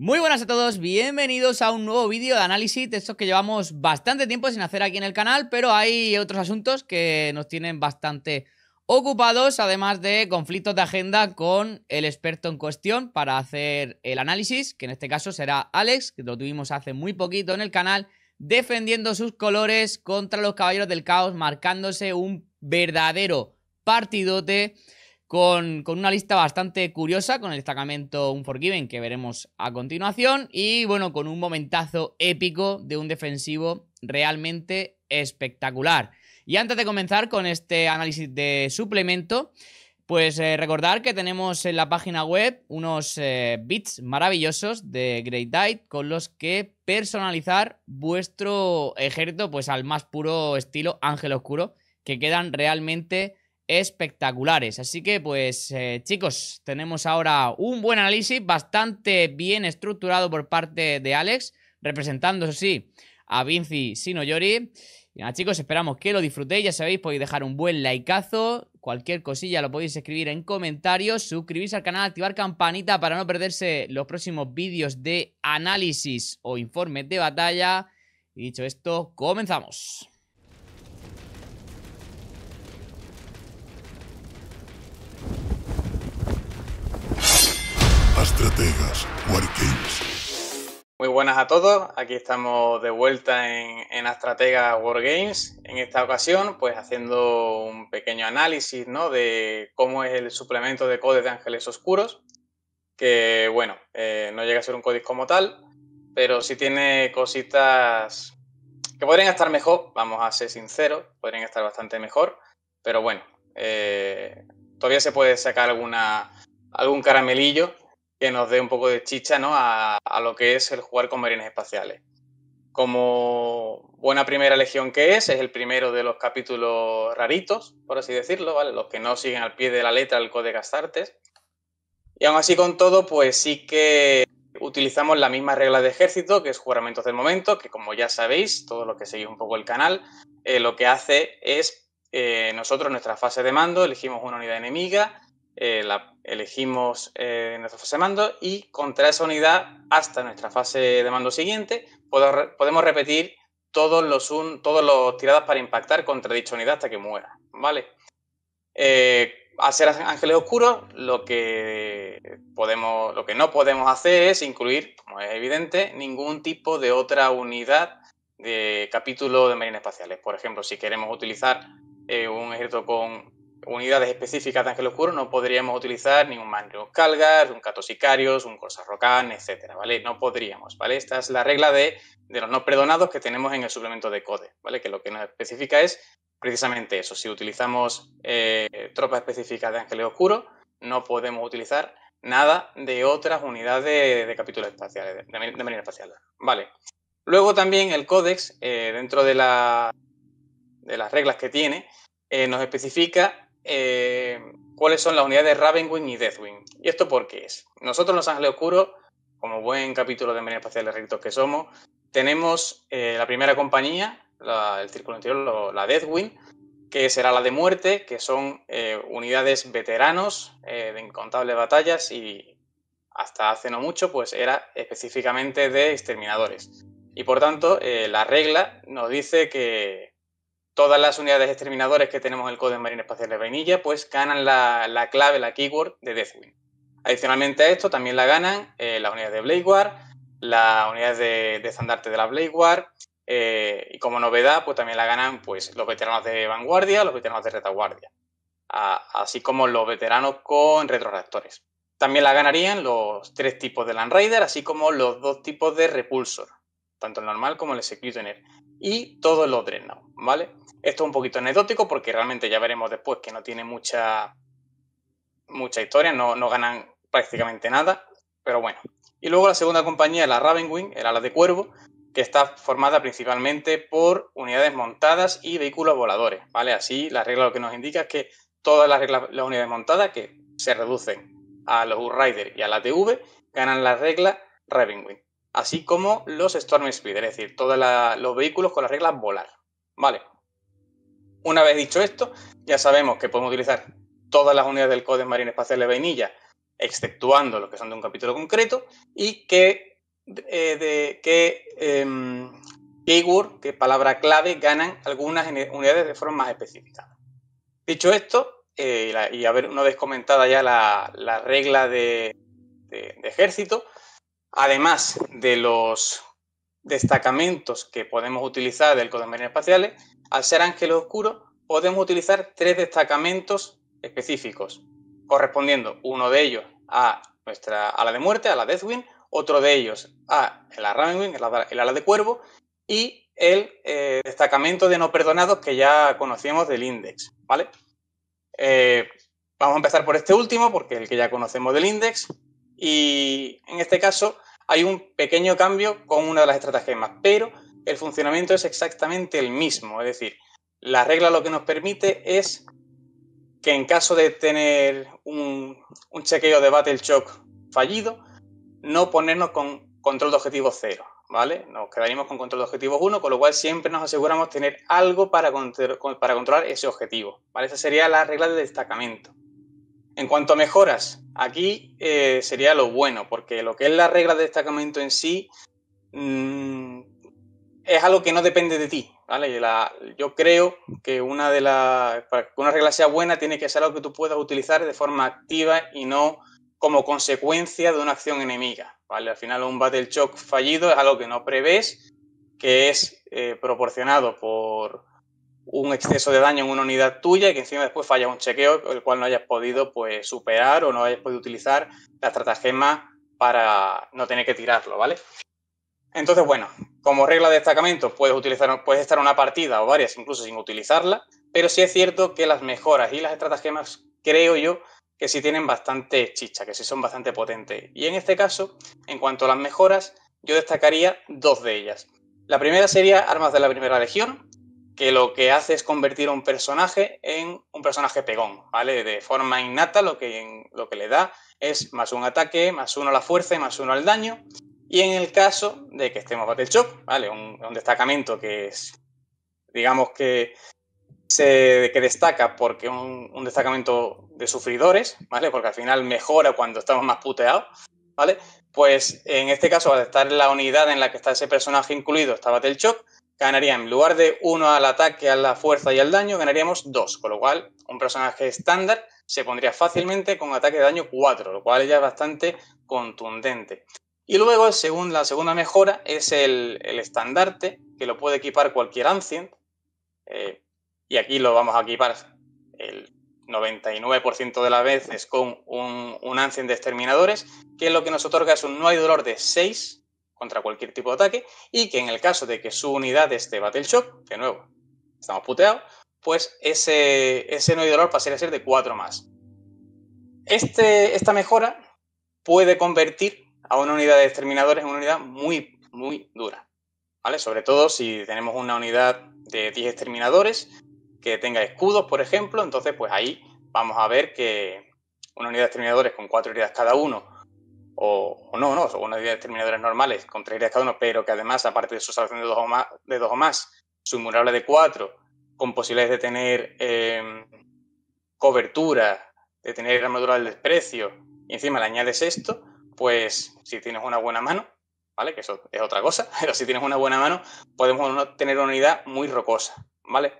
Muy buenas a todos, bienvenidos a un nuevo vídeo de análisis de estos que llevamos bastante tiempo sin hacer aquí en el canal, pero hay otros asuntos que nos tienen bastante ocupados, además de conflictos de agenda con el experto en cuestión para hacer el análisis, que en este caso será Alex, que lo tuvimos hace muy poquito en el canal, defendiendo sus colores contra los Caballeros del Caos, marcándose un verdadero partidote con, una lista bastante curiosa, con el destacamento Unforgiven que veremos a continuación, y bueno, con un momentazo épico de un defensivo realmente espectacular. Y antes de comenzar con este análisis de suplemento, pues eh, recordar que tenemos en la página web unos eh, bits maravillosos de Great Diet con los que personalizar vuestro ejército pues al más puro estilo Ángel Oscuro, que quedan realmente espectaculares. Así que pues eh, chicos, tenemos ahora un buen análisis bastante bien estructurado por parte de Alex, representando, así a Vinci Sinoyori. Y nada chicos, esperamos que lo disfrutéis, ya sabéis, podéis dejar un buen likeazo, cualquier cosilla lo podéis escribir en comentarios, suscribirse al canal, activar campanita para no perderse los próximos vídeos de análisis o informes de batalla. Y dicho esto, comenzamos. estrategas Wargames. Muy buenas a todos, aquí estamos de vuelta en, en Astrategas Wargames. En esta ocasión, pues haciendo un pequeño análisis ¿no? de cómo es el suplemento de Codes de Ángeles Oscuros. Que bueno, eh, no llega a ser un código como tal, pero sí tiene cositas que podrían estar mejor, vamos a ser sinceros, podrían estar bastante mejor, pero bueno, eh, todavía se puede sacar alguna, algún caramelillo que nos dé un poco de chicha ¿no? a, lo que es el jugar con marines espaciales. Como buena primera legión que es, es el primero de los capítulos raritos, por así decirlo, los que no siguen al pie de la letra el código Astartes. Y aún así con todo, pues sí que utilizamos la misma regla de ejército, que es juramentos del momento, que como ya sabéis, todos los que seguís un poco el canal, eh, lo que hace es, eh, nosotros en nuestra fase de mando elegimos una unidad enemiga eh, la elegimos eh, en nuestra fase de mando y contra esa unidad hasta nuestra fase de mando siguiente podemos repetir todos los, todos los tiradas para impactar contra dicha unidad hasta que muera, ¿vale? Eh, al ser ángeles oscuros, lo que, podemos, lo que no podemos hacer es incluir, como es evidente, ningún tipo de otra unidad de capítulo de marines espaciales. Por ejemplo, si queremos utilizar un ejército con unidades específicas de Ángel Oscuro no podríamos utilizar ni un Calgar, un Catosicarios, un Corsa etcétera, ¿vale? No podríamos, ¿vale? Esta es la regla de, los no perdonados que tenemos en el suplemento de CODE, ¿vale? Que lo que nos especifica es precisamente eso. Si utilizamos eh, tropas específicas de Ángel Oscuro, no podemos utilizar nada de otras unidades de, capítulos espaciales, de, manera espacial, ¿vale? Luego también el códex, eh, dentro de, la, de las reglas que tiene, eh, nos especifica eh, cuáles son las unidades de Ravenwing y Deathwing. ¿Y esto por qué es? Nosotros en Los Ángeles Oscuros, como buen capítulo de Marina Espacial de Rectos que somos, tenemos eh, la primera compañía, el Círculo Interior, la Deathwing, que será la de muerte, que son eh, unidades veteranos de incontables batallas y hasta hace no mucho, pues era específicamente de exterminadores. Y por tanto, la regla nos dice que todas las unidades exterminadores que tenemos en el código de Marina Espacial de Vainilla, pues ganan la, clave, la keyword de Deathwing. Adicionalmente a esto también la ganan eh, las unidades de Blade War, las unidades de, estandarte de la Blade War, eh, y como novedad, pues también la ganan pues, los veteranos de vanguardia, los veteranos de retaguardia, así como los veteranos con retroreactores. También la ganarían los tres tipos de Land Raider, así como los dos tipos de Repulsor, tanto el normal como el Executioner y todos los drenados, ¿vale? Esto es un poquito anecdótico porque realmente ya veremos después que no tiene mucha, mucha historia, no, ganan prácticamente nada, pero bueno. Y luego la segunda compañía, la Ravenwing, el ala de cuervo, que está formada principalmente por unidades montadas y vehículos voladores, ¿vale? Así la regla lo que nos indica es que todas las, las unidades montadas que se reducen a los U-Rider y a la TV ganan la regla Ravenwing así como los Storm Speed, es decir, todos los vehículos con las reglas volar. Vale. Una vez dicho esto, ya sabemos que podemos utilizar todas las unidades del Código Marina Espacial de Vainilla, exceptuando los que son de un capítulo concreto, y que, eh, que em, keyword, que palabra clave, ganan algunas unidades de forma más específica. Dicho esto, eh, y, la, a una vez comentada ya la, regla de ejército, Además de los destacamentos que podemos utilizar del Codemarinos Espaciales, al ser ángeles oscuros, podemos utilizar tres destacamentos específicos, correspondiendo uno de ellos a nuestra ala de muerte, a la Deathwing, otro de ellos a la Ravenwing, el ala de cuervo, y el eh, destacamento de no perdonados que ya conocíamos del Index, ¿vale? Eh, vamos a empezar por este último, porque es el que ya conocemos del Index. Y en este caso hay un pequeño cambio con una de las estratagemas, pero el funcionamiento es exactamente el mismo. Es decir, la regla lo que nos permite es que en caso de tener un, chequeo de Battle Shock fallido, no ponernos con control de objetivo cero, ¿vale? Nos quedaríamos con control de objetivos 1, con lo cual siempre nos aseguramos tener algo para, para controlar ese objetivo, Esa sería la regla de destacamento. En cuanto a mejoras, aquí eh, sería lo bueno, porque lo que es la regla de destacamento en sí mm, es algo que no depende de ti. ¿vale? yo creo que una de las. Para que una regla sea buena, tiene que ser algo que tú puedas utilizar de forma activa y no como consecuencia de una acción enemiga. ¿vale? Al final, un battle shock fallido es algo que no prevés, que es eh, proporcionado por un exceso de daño en una unidad tuya y que encima después falla un chequeo, el cual no hayas podido pues, superar o no hayas podido utilizar la estratagema para no tener que tirarlo, ¿vale? Entonces, bueno, como regla de destacamento, puedes, utilizar, puedes estar una partida o varias incluso sin utilizarla, pero sí es cierto que las mejoras y las estratagemas, creo yo, que sí tienen bastante chicha, que sí son bastante potentes. Y en este caso, en cuanto a las mejoras, yo destacaría dos de ellas. La primera sería Armas de la Primera Legión, que lo que hace es convertir a un personaje en un personaje pegón, ¿vale? De forma innata lo que, lo que le da es más un ataque, más uno a la fuerza y más uno al daño. Y en el caso de que estemos Battle Shock, ¿vale? Un, destacamento que es, digamos que se, que destaca porque un, un destacamento de sufridores, ¿vale? Porque al final mejora cuando estamos más puteados, ¿vale? Pues en este caso, al estar la unidad en la que está ese personaje incluido, está Battle Shock, ganaría en lugar de uno al ataque, a la fuerza y al daño, ganaríamos dos, con lo cual un personaje estándar se pondría fácilmente con ataque de daño 4, lo cual ya es bastante contundente. Y luego, según la segunda mejora, es el, estandarte, que lo puede equipar cualquier Ancient. Eh, y aquí lo vamos a equipar el 99% de las veces con un, un Ancient de Exterminadores, que lo que nos otorga es un No hay dolor de 6, contra cualquier tipo de ataque y que en el caso de que su unidad esté Battle Shock, de nuevo, estamos puteados, pues ese, ese no hay dolor pasaría a ser de 4 más. Este, esta mejora puede convertir a una unidad de exterminadores en una unidad muy, muy dura. ¿Vale? Sobre todo si tenemos una unidad de 10 exterminadores que tenga escudos, por ejemplo, entonces pues ahí vamos a ver que una unidad de exterminadores con 4 unidades cada uno o, no, no, son unas unidades normales, con tres cada uno, pero que además, aparte de su salvación de dos o más, de su de cuatro, con posibilidades de tener em, cobertura, de tener armadura del desprecio, y encima le añades esto, pues si tienes una buena mano, ¿vale? Que eso es otra cosa, pero si tienes una buena mano, podemos tener una unidad muy rocosa, ¿vale?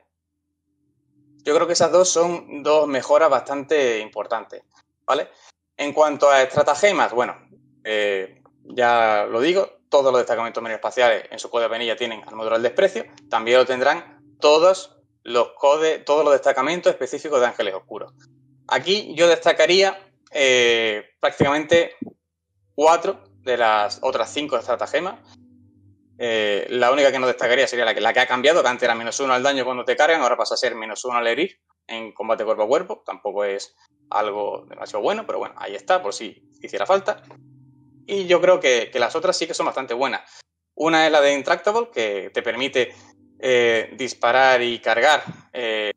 Yo creo que esas dos son dos mejoras bastante importantes, ¿vale? En cuanto a estratagemas, bueno, eh, ya lo digo, todos los destacamentos espaciales en su código de penilla tienen armadura al desprecio, también lo tendrán todos los todos los destacamentos específicos de Ángeles Oscuros. Aquí yo destacaría eh, prácticamente cuatro de las otras cinco estratagemas. Eh, la única que no destacaría sería la que, la que ha cambiado, que antes era menos uno al daño cuando te cargan, ahora pasa a ser menos uno al herir en combate cuerpo a cuerpo. Tampoco es algo demasiado bueno, pero bueno, ahí está, por si hiciera falta. Y yo creo que, las otras sí que son bastante buenas. Una es la de Intractable, que te permite eh, disparar y cargar eh,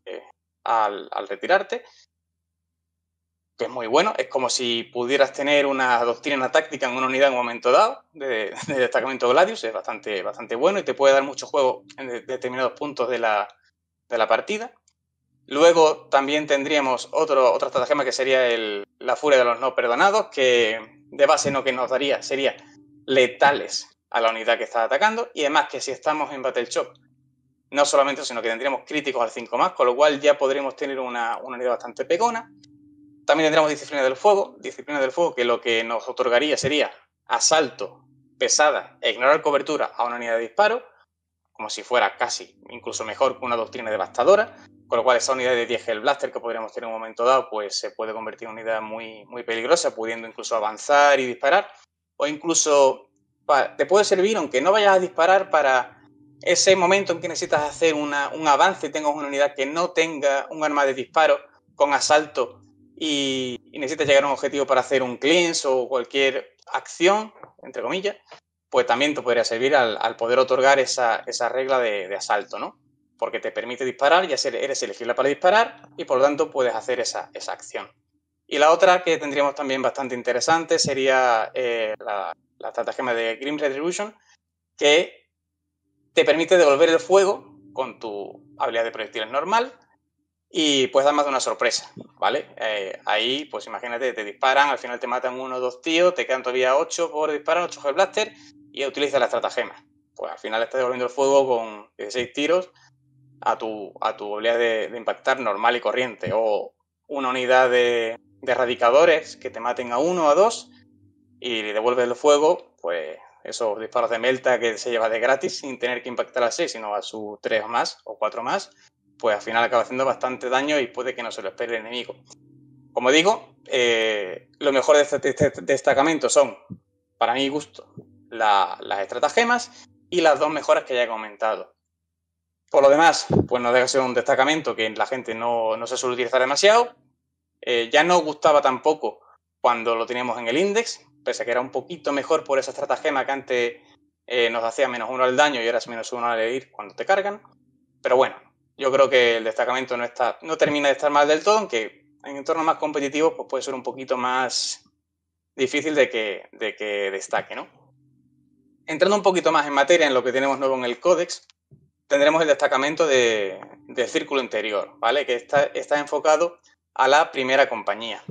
al, retirarte, que es muy bueno. Es como si pudieras tener una doctrina táctica en una unidad en un momento dado de, de destacamento Gladius, es bastante, bastante bueno y te puede dar mucho juego en determinados puntos de la, de la partida. Luego también tendríamos otro, otro estratagema que sería la furia de los no perdonados, que de base lo que nos daría sería letales a la unidad que está atacando y además que si estamos en Battle Shock no solamente sino que tendríamos críticos al 5 más, con lo cual ya podremos tener una, una unidad bastante pegona. También tendríamos disciplina del fuego, disciplina del fuego que lo que nos otorgaría sería asalto, pesada e ignorar cobertura a una unidad de disparo, como si fuera casi incluso mejor que una doctrina devastadora. Con lo cual, esa unidad de 10 el Blaster que podríamos tener en un momento dado, pues se puede convertir en una unidad muy, muy peligrosa, pudiendo incluso avanzar y disparar. O incluso te puede servir, aunque no vayas a disparar, para ese momento en que necesitas hacer un avance y tengas una unidad que no tenga un arma de disparo con asalto y, necesitas llegar a un objetivo para hacer un cleanse o cualquier acción, entre comillas, pues también te podría servir al, poder otorgar esa, regla de asalto, ¿no? porque te permite disparar, ya eres elegible para disparar y por lo tanto puedes hacer esa, acción. Y la otra que tendríamos también bastante interesante sería eh, la, la, estratagema de Grim Retribution, que te permite devolver el fuego con tu habilidad de proyectiles normal y puedes dar más de una sorpresa, ¿vale? Eh, ahí, pues imagínate, te disparan, al final te matan uno o dos tíos, te quedan todavía ocho por disparar, ocho de blaster y utilizas la estratagema. Pues al final estás devolviendo el fuego con 16 tiros a tu, a habilidad de, impactar normal y corriente, o una unidad de, radicadores que te maten a uno o a dos y le devuelves el fuego, pues esos disparos de melta que se lleva de gratis sin tener que impactar a seis sino a sus tres más o cuatro más, pues al final acaba haciendo bastante daño y puede que no se lo espere el enemigo. Como digo, eh, lo mejor este, de este, destacamento son, para mi gusto, las estratagemas y las dos mejoras que ya he comentado. Por lo demás, pues nos deja ser un destacamento que la gente no, se suele utilizar demasiado. Eh, ya no gustaba tampoco cuando lo teníamos en el index, pese a que era un poquito mejor por esa estratagema que antes eh, nos hacía menos uno al daño y ahora es menos uno al herir cuando te cargan. Pero bueno, yo creo que el destacamento no, está, no termina de estar mal del todo, aunque en entornos más competitivos pues puede ser un poquito más difícil de que, que destaque, ¿no? Entrando un poquito más en materia en lo que tenemos nuevo en el códex, tendremos el destacamento de, círculo interior, ¿vale? Que está, enfocado a la primera compañía.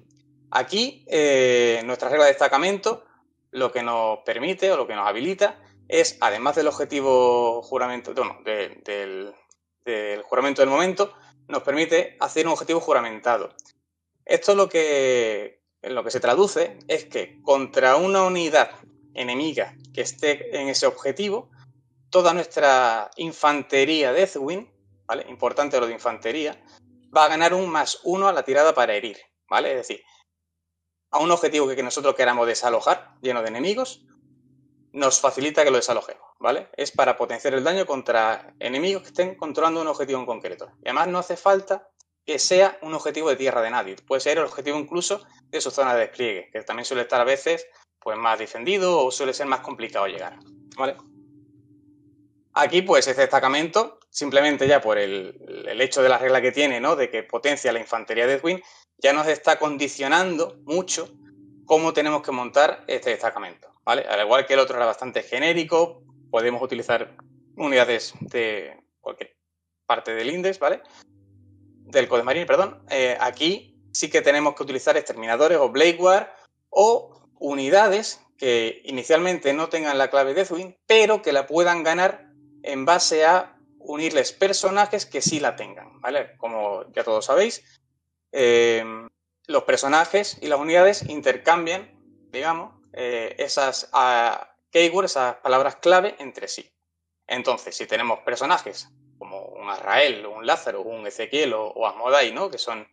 Aquí, eh, nuestra regla de destacamento lo que nos permite o lo que nos habilita es, además del objetivo juramento, bueno, del, juramento del momento, nos permite hacer un objetivo juramentado. Esto lo que, lo que se traduce es que contra una unidad enemiga que esté en ese objetivo, toda nuestra infantería Deathwing, ¿vale? Importante lo de infantería, va a ganar un más uno a la tirada para herir, ¿vale? Es decir, a un objetivo que nosotros queramos desalojar, lleno de enemigos, nos facilita que lo desalojemos, ¿vale? Es para potenciar el daño contra enemigos que estén controlando un objetivo en concreto. Y además no hace falta que sea un objetivo de tierra de nadie. Puede ser el objetivo incluso de su zona de despliegue, que también suele estar a veces pues, más defendido o suele ser más complicado llegar, ¿vale? Aquí, pues, este destacamento, simplemente ya por el, hecho de la regla que tiene, ¿no? De que potencia la infantería de Edwin, ya nos está condicionando mucho cómo tenemos que montar este destacamento, ¿vale? Al igual que el otro era bastante genérico, podemos utilizar unidades de cualquier parte del index, ¿vale? Del Codemarín, perdón. Eh, aquí sí que tenemos que utilizar exterminadores o Blade War o unidades que inicialmente no tengan la clave de Edwin, pero que la puedan ganar en base a unirles personajes que sí la tengan, ¿vale? Como ya todos sabéis, em, los personajes y las unidades intercambian, digamos, eh, esas keywords, esas palabras clave entre sí. Entonces, si tenemos personajes como un Arrael, un Lázaro, un Ezequiel o, Asmodai, ¿no? Que son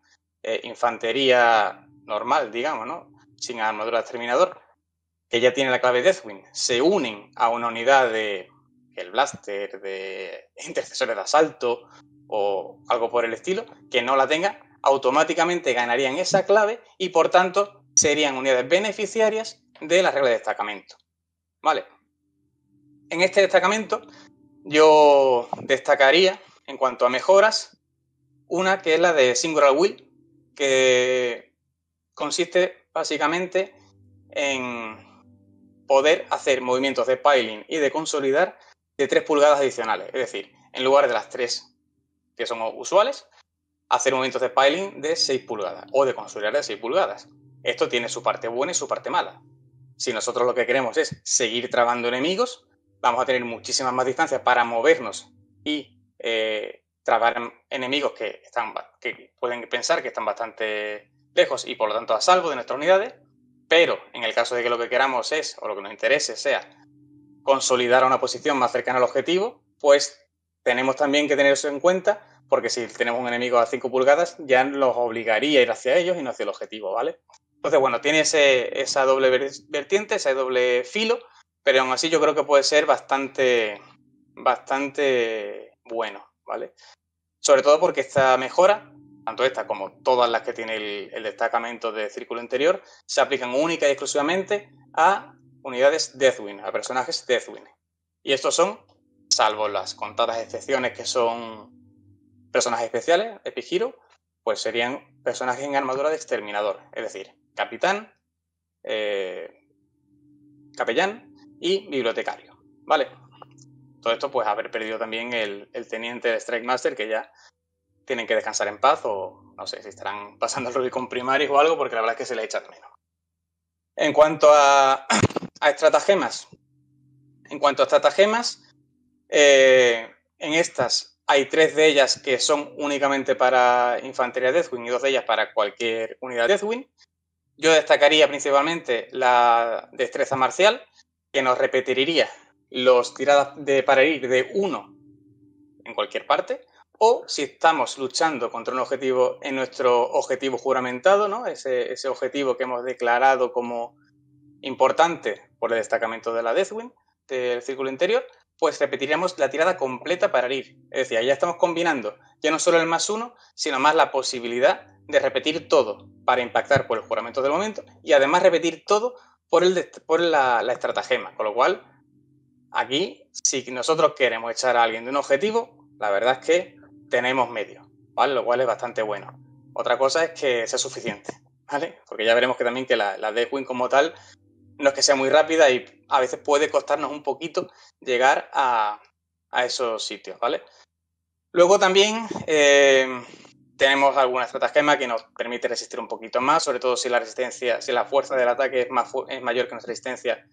eh, infantería normal, digamos, ¿no? Sin armadura de exterminador, que ya tiene la clave Deathwing, se unen a una unidad de el blaster de intercesores de asalto o algo por el estilo, que no la tenga, automáticamente ganarían esa clave y por tanto serían unidades beneficiarias de la regla de destacamento. ¿Vale? En este destacamento yo destacaría, en cuanto a mejoras, una que es la de Singular Will, que consiste básicamente en poder hacer movimientos de piling y de consolidar de 3 pulgadas adicionales. Es decir, en lugar de las 3 que son usuales, hacer movimientos de piling de 6 pulgadas o de consular de 6 pulgadas. Esto tiene su parte buena y su parte mala. Si nosotros lo que queremos es seguir trabando enemigos, vamos a tener muchísimas más distancias para movernos y eh, trabar em, enemigos que, están, que pueden pensar que están bastante lejos y por lo tanto a salvo de nuestras unidades. Pero en el caso de que lo que queramos es, o lo que nos interese sea, consolidar una posición más cercana al objetivo, pues tenemos también que tener eso en cuenta, porque si tenemos un enemigo a 5 pulgadas, ya nos obligaría a ir hacia ellos y no hacia el objetivo, ¿vale? Entonces, bueno, tiene esa doble vertiente, ese doble filo, pero aún así yo creo que puede ser bastante, bastante bueno, ¿vale? Sobre todo porque esta mejora, tanto esta como todas las que tiene el, el destacamento de círculo interior, se aplican única y exclusivamente a unidades Deathwing, a personajes Deathwing. Y estos son, salvo las contadas excepciones que son personajes especiales, Epic Hero, pues serían personajes en armadura de exterminador, es decir, capitán, eh, capellán y bibliotecario. ¿Vale? Todo esto, pues haber perdido también el, teniente de Strike Master, que ya tienen que descansar en paz, o no sé si estarán pasando el Rubicon Primaris o algo, porque la verdad es que se le echa menos. En cuanto a a estratagemas. En cuanto a estratagemas, eh, en estas hay tres de ellas que son únicamente para infantería Deathwing y dos de ellas para cualquier unidad Deathwing. Yo destacaría principalmente la destreza marcial, que nos repetiría los tiradas de para ir de uno en cualquier parte, o si estamos luchando contra un objetivo en nuestro objetivo juramentado, ¿no? ese objetivo que hemos declarado como importante por el destacamento de la Deathwing, del círculo interior, pues repetiríamos la tirada completa para herir. Es decir, ahí ya estamos combinando ya no solo el más uno, sino más la posibilidad de repetir todo para impactar por el juramento del momento y además repetir todo por, el, por la, estratagema. Con lo cual, aquí, si nosotros queremos echar a alguien de un objetivo, la verdad es que tenemos medio, ¿vale? Lo cual es bastante bueno. Otra cosa es que sea suficiente, ¿vale? Porque ya veremos que también que la, la Deathwing como tal no es que sea muy rápida y a veces puede costarnos un poquito llegar a, esos sitios, ¿vale? Luego también eh, tenemos alguna estratagema que nos permite resistir un poquito más, sobre todo si la resistencia, si la fuerza del ataque es, mayor que nuestra resistencia,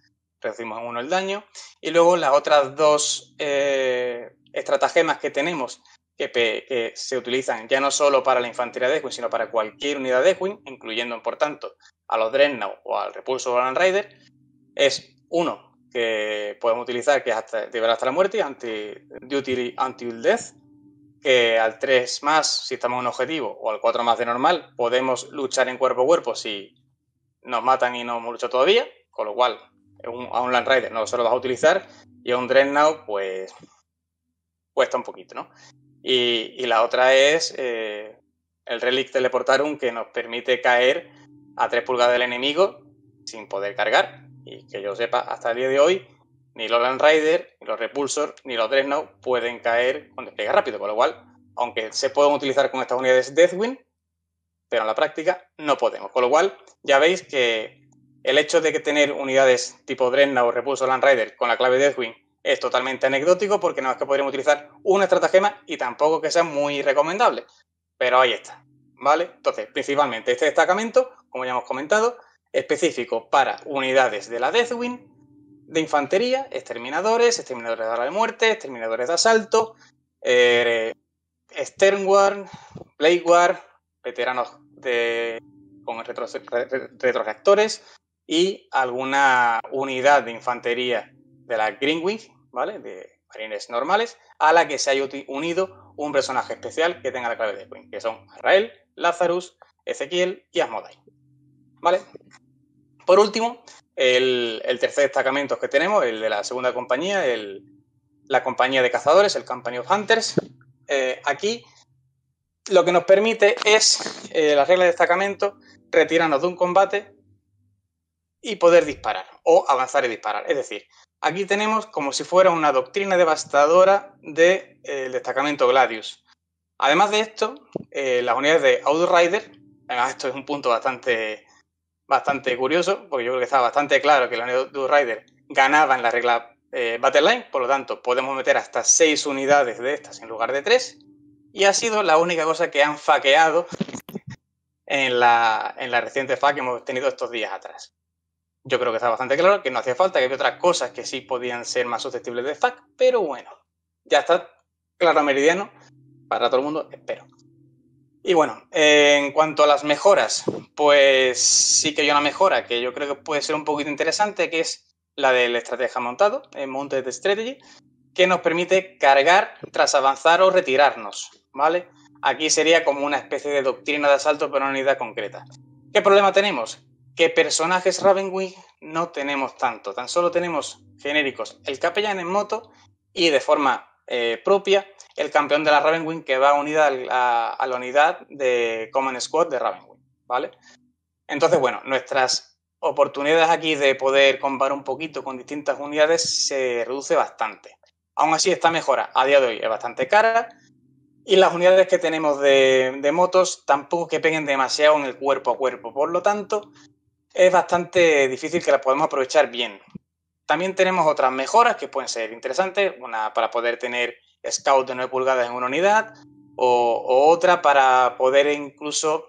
reducimos en uno el daño. Y luego las otras dos eh, estratagemas que tenemos que, se utilizan ya no solo para la infantería de Edwin, sino para cualquier unidad de Edwin, incluyendo, por tanto, a los Dreadnought o al Repulso Grand Rider, es uno que podemos utilizar, que es hasta, ver hasta la muerte, Duty Until Death, que al 3 más, si estamos en un objetivo, o al 4 más de normal, podemos luchar en cuerpo a cuerpo si nos matan y no hemos luchado todavía, con lo cual a un Land no se lo vas a utilizar, y a un Dreadnought, pues cuesta un poquito, ¿no? Y, la otra es eh, el Relic Teleportarum que nos permite caer a 3 pulgadas del enemigo sin poder cargar. Y que yo sepa, hasta el día de hoy, ni los Land Rider, ni los Repulsor, ni los Dreadnought pueden caer con despliegue rápido. Con lo cual, aunque se pueden utilizar con estas unidades Deathwing, pero en la práctica no podemos. Con lo cual, ya veis que el hecho de que tener unidades tipo Dreadnought o Repulsor Land Rider con la clave Deathwing es totalmente anecdótico porque no es que podríamos utilizar una estratagema y tampoco que sea muy recomendable. Pero ahí está, ¿vale? Entonces, principalmente este destacamento, como ya hemos comentado, específico para unidades de la Deathwing, de infantería, exterminadores, exterminadores de la de muerte, exterminadores de asalto, eh, Sternward, veteranos de, con retroreactores y alguna unidad de infantería de la Greenwich, ¿vale? De marines normales, a la que se haya unido un personaje especial que tenga la clave de Queen, que son Rael, Lazarus, Ezequiel y Asmodai. ¿Vale? Por último, el, tercer destacamento que tenemos, el de la segunda compañía, la compañía de cazadores, el Company of Hunters. Eh, aquí lo que nos permite es, eh, las reglas de destacamento, retirarnos de un combate y poder disparar o avanzar y disparar. Es decir, Aquí tenemos como si fuera una doctrina devastadora del eh, destacamento Gladius. Además de esto, eh, las unidades de Outrider, esto es un punto bastante, bastante curioso, porque yo creo que estaba bastante claro que la unidad de Outrider en la regla eh, Battleline, por lo tanto podemos meter hasta seis unidades de estas en lugar de tres, y ha sido la única cosa que han faqueado en la, en la reciente FA que hemos tenido estos días atrás yo creo que está bastante claro que no hacía falta, que había otras cosas que sí podían ser más susceptibles de fac pero bueno, ya está claro meridiano para todo el mundo, espero. Y bueno, en cuanto a las mejoras, pues sí que hay una mejora que yo creo que puede ser un poquito interesante, que es la del estrategia montado, el eh, de Strategy, que nos permite cargar tras avanzar o retirarnos, ¿vale? Aquí sería como una especie de doctrina de asalto pero una unidad concreta. ¿Qué problema tenemos? que personajes Ravenwing no tenemos tanto, tan solo tenemos genéricos el capellán en moto y de forma eh, propia el campeón de la Ravenwing que va unida a, la unidad de Common Squad de Ravenwing, ¿vale? Entonces, bueno, nuestras oportunidades aquí de poder comparar un poquito con distintas unidades se reduce bastante. Aún así, esta mejora a día de hoy es bastante cara y las unidades que tenemos de motos tampoco que peguen demasiado en el cuerpo a cuerpo. Por lo tanto, es bastante difícil que la podamos aprovechar bien. También tenemos otras mejoras que pueden ser interesantes, una para poder tener scout de 9 pulgadas en una unidad o, otra para poder incluso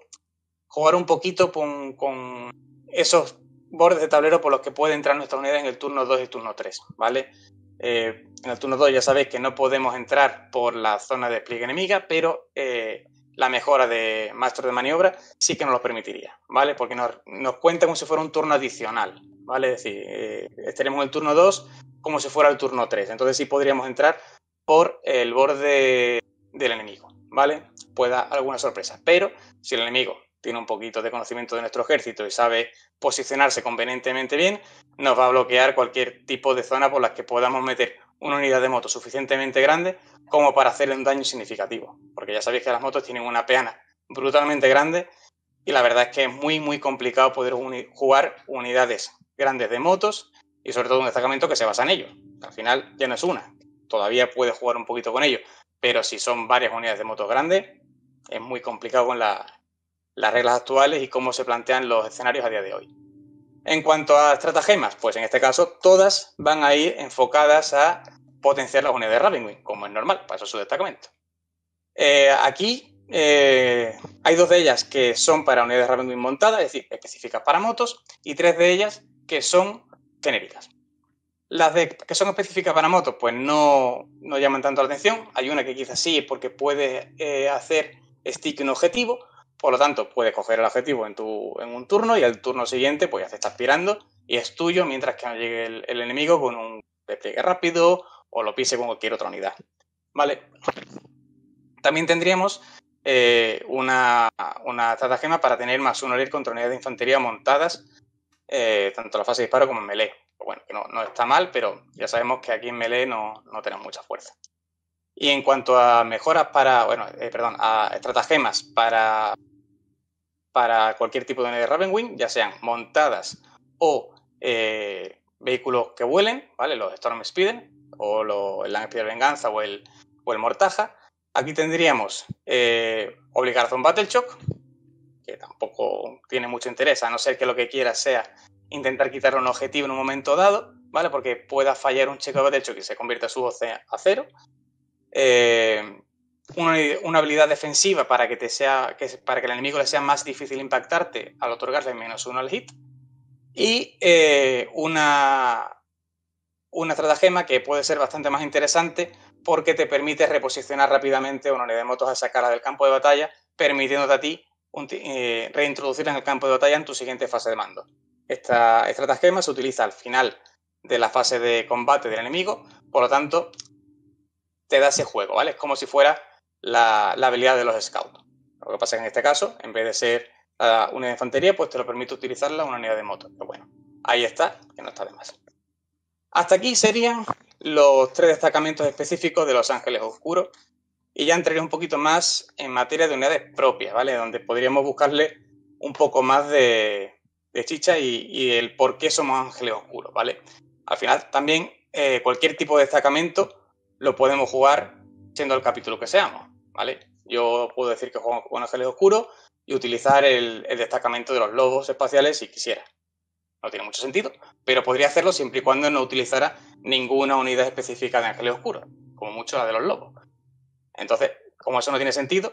jugar un poquito con, esos bordes de tablero por los que puede entrar nuestra unidad en el turno 2 y turno 3, ¿vale? Eh, en el turno 2 ya sabéis que no podemos entrar por la zona de despliegue enemiga, pero eh, la mejora de maestro de maniobra sí que nos lo permitiría, ¿vale? Porque nos, nos cuenta como si fuera un turno adicional, ¿vale? Es decir, eh, estaremos en el turno 2 como si fuera el turno 3, entonces sí podríamos entrar por el borde del enemigo, ¿vale? Puede dar alguna sorpresa, pero si el enemigo tiene un poquito de conocimiento de nuestro ejército y sabe posicionarse convenientemente bien, nos va a bloquear cualquier tipo de zona por las que podamos meter una unidad de moto suficientemente grande como para hacerle un daño significativo. Porque ya sabéis que las motos tienen una peana brutalmente grande y la verdad es que es muy, muy complicado poder jugar unidades grandes de motos y sobre todo un destacamento que se basa en ello. Al final ya no es una, todavía puedes jugar un poquito con ello, pero si son varias unidades de motos grandes, es muy complicado con las reglas actuales y cómo se plantean los escenarios a día de hoy. En cuanto a estratagemas, pues en este caso todas van a ir enfocadas a potenciar las unidades de Ravenwing, como es normal, para eso es su destacamento. Eh, aquí eh, hay dos de ellas que son para unidades Ravenwing montadas, es decir, específicas para motos, y tres de ellas que son genéricas. Las que son específicas para motos, pues no, llaman tanto la atención. Hay una que quizás sí, porque puede eh, hacer stick un objetivo, por lo tanto, puedes coger el objetivo en, en un turno y al turno siguiente pues ya te estás tirando y es tuyo mientras que no llegue el, enemigo con un despliegue rápido o lo pise con cualquier otra unidad. ¿Vale? También tendríamos eh, una, una estratagema para tener más uno ir contra unidades de infantería montadas, eh, tanto en la fase de disparo como en melee. Pues bueno, no, está mal, pero ya sabemos que aquí en melee no, tenemos mucha fuerza. Y en cuanto a mejoras para, bueno, eh, perdón, a estratagemas para para cualquier tipo de unidad de Ravenwing, ya sean montadas o eh, vehículos que vuelen, ¿vale? Los Storm Speeder, o lo, el speeder Venganza o el, o el Mortaja. Aquí tendríamos eh, un Battle Shock, que tampoco tiene mucho interés, a no ser que lo que quiera sea intentar quitar un objetivo en un momento dado, ¿vale? Porque pueda fallar un cheque de hecho y se convierta su voz a cero. Eh, una, habilidad defensiva para que, te sea, para que el enemigo le sea más difícil impactarte al otorgarle menos uno al hit. Y eh, una, una estratagema que puede ser bastante más interesante porque te permite reposicionar rápidamente una unidad de motos a sacarla del campo de batalla, permitiéndote a ti eh, reintroducirla en el campo de batalla en tu siguiente fase de mando. Esta estratagema se utiliza al final de la fase de combate del enemigo, por lo tanto, te da ese juego, ¿vale? Es como si fuera la, habilidad de los scouts. Lo que pasa es que en este caso, en vez de ser ah, unidad de infantería, pues te lo permite utilizarla una unidad de moto. Pero bueno, ahí está, que no está de más. Hasta aquí serían los tres destacamentos específicos de Los Ángeles Oscuros. Y ya entraría un poquito más en materia de unidades propias, ¿vale? Donde podríamos buscarle un poco más de, chicha y, el por qué somos ángeles oscuros, ¿vale? Al final también eh, cualquier tipo de destacamento lo podemos jugar siendo el capítulo que seamos. Yo puedo decir que juego con ángeles oscuros y utilizar el, destacamento de los lobos espaciales si quisiera. No tiene mucho sentido, pero podría hacerlo siempre y cuando no utilizara ninguna unidad específica de ángeles oscuros, como mucho la de los lobos. Entonces, como eso no tiene sentido,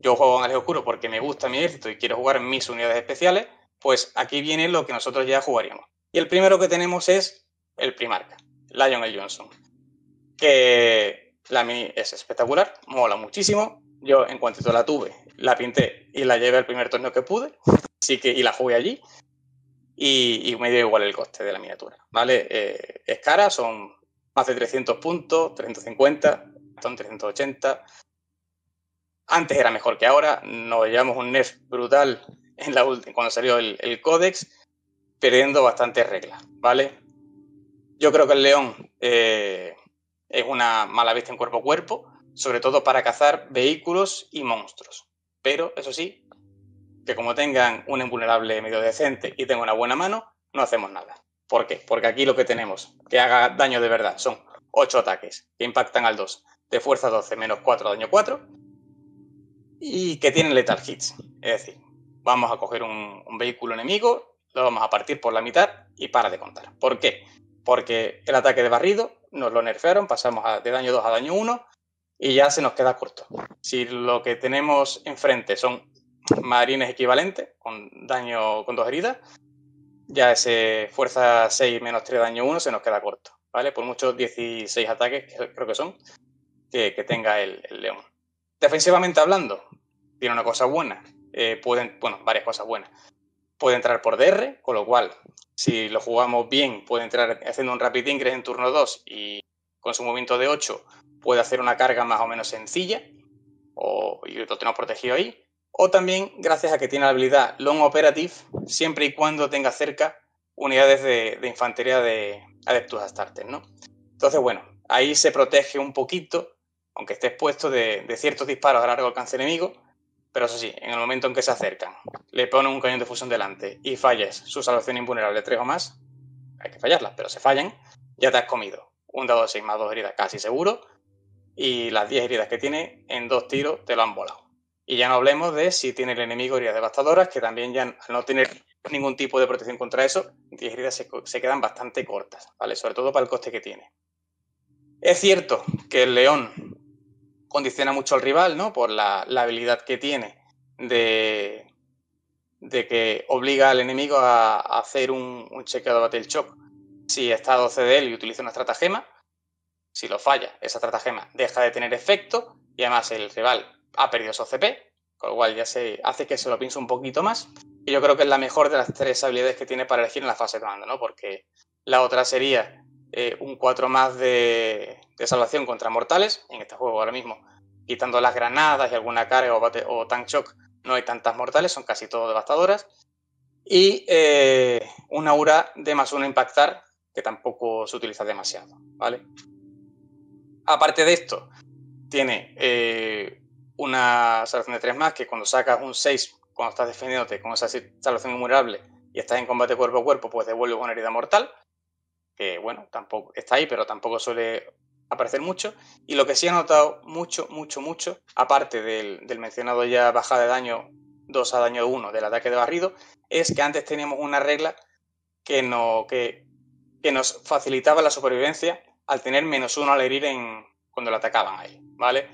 yo juego con ángeles oscuros porque me gusta mi ejército y quiero jugar mis unidades especiales, pues aquí viene lo que nosotros ya jugaríamos. Y el primero que tenemos es el Primarca, Lionel Johnson, que la Mini es espectacular, mola muchísimo. Yo, en cuanto la tuve, la pinté y la llevé al primer torneo que pude, así que y la jugué allí. Y, me dio igual el coste de la miniatura, ¿vale? Eh, es cara, son más de 300 puntos, 350, son 380. Antes era mejor que ahora, nos llevamos un nerf brutal en la cuando salió el, el códex, perdiendo bastantes reglas, ¿vale? Yo creo que el león eh, es una mala vista en cuerpo a cuerpo, sobre todo para cazar vehículos y monstruos. Pero, eso sí, que como tengan un invulnerable medio decente y tengan una buena mano, no hacemos nada. ¿Por qué? Porque aquí lo que tenemos que haga daño de verdad son 8 ataques que impactan al 2 de fuerza 12 menos 4 daño 4 y que tienen letal hits. Es decir, vamos a coger un, un vehículo enemigo, lo vamos a partir por la mitad y para de contar. ¿Por qué? Porque el ataque de barrido nos lo nerfearon, pasamos de daño 2 a daño 1 y ya se nos queda corto. Si lo que tenemos enfrente son marines equivalentes con daño con dos heridas, ya ese fuerza 6 menos 3 daño 1 se nos queda corto, ¿vale? Por muchos 16 ataques, que creo que son, que, tenga el, león. Defensivamente hablando, tiene una cosa buena, eh, pueden, bueno, varias cosas buenas. Puede entrar por DR, con lo cual si lo jugamos bien, puede entrar haciendo un rapid ingress en turno 2 y con su movimiento de 8 puede hacer una carga más o menos sencilla o, y lo tenemos protegido ahí. O también gracias a que tiene la habilidad Long Operative, siempre y cuando tenga cerca unidades de, infantería de Adeptus starter Entonces, bueno, ahí se protege un poquito, aunque esté expuesto de ciertos disparos a largo alcance enemigo, pero eso sí, en el momento en que se acercan, le ponen un cañón de fusión delante y falles su salvación invulnerable tres o más, hay que fallarlas, pero se fallan, ya te has comido un dado de 6 más dos heridas casi seguro y las diez heridas que tiene en dos tiros te lo han volado. Y ya no hablemos de si tiene el enemigo heridas devastadoras, que también ya al no tener ningún tipo de protección contra eso, 10 heridas se, se quedan bastante cortas, ¿vale? Sobre todo para el coste que tiene. Es cierto que el león condiciona mucho al rival, ¿no? Por la, habilidad que tiene de, de, que obliga al enemigo a, hacer un, chequeado de Battle Shock. Si está a 12 de él y utiliza una estratagema, si lo falla, esa estratagema deja de tener efecto y además el rival ha perdido su CP, con lo cual ya se hace que se lo piense un poquito más. Y yo creo que es la mejor de las tres habilidades que tiene para elegir en la fase de mando, ¿no? Porque la otra sería eh, un 4 más de, de salvación contra mortales en este juego ahora mismo. Quitando las granadas y alguna carga o, bate, o tank shock, no hay tantas mortales, son casi todas devastadoras. Y eh, un aura de más uno impactar, que tampoco se utiliza demasiado, ¿vale? Aparte de esto, tiene eh, una salvación de tres más, que cuando sacas un 6, cuando estás defendiéndote con esa salvación inmunerable y estás en combate cuerpo a cuerpo, pues devuelves una herida mortal, que bueno, tampoco está ahí, pero tampoco suele aparecer mucho. Y lo que sí he notado mucho, mucho, mucho, aparte del, mencionado ya bajada de daño 2 a daño 1 del ataque de barrido, es que antes teníamos una regla que, no, que, que nos facilitaba la supervivencia al tener menos 1 al herir en, cuando lo atacaban ahí... ¿vale?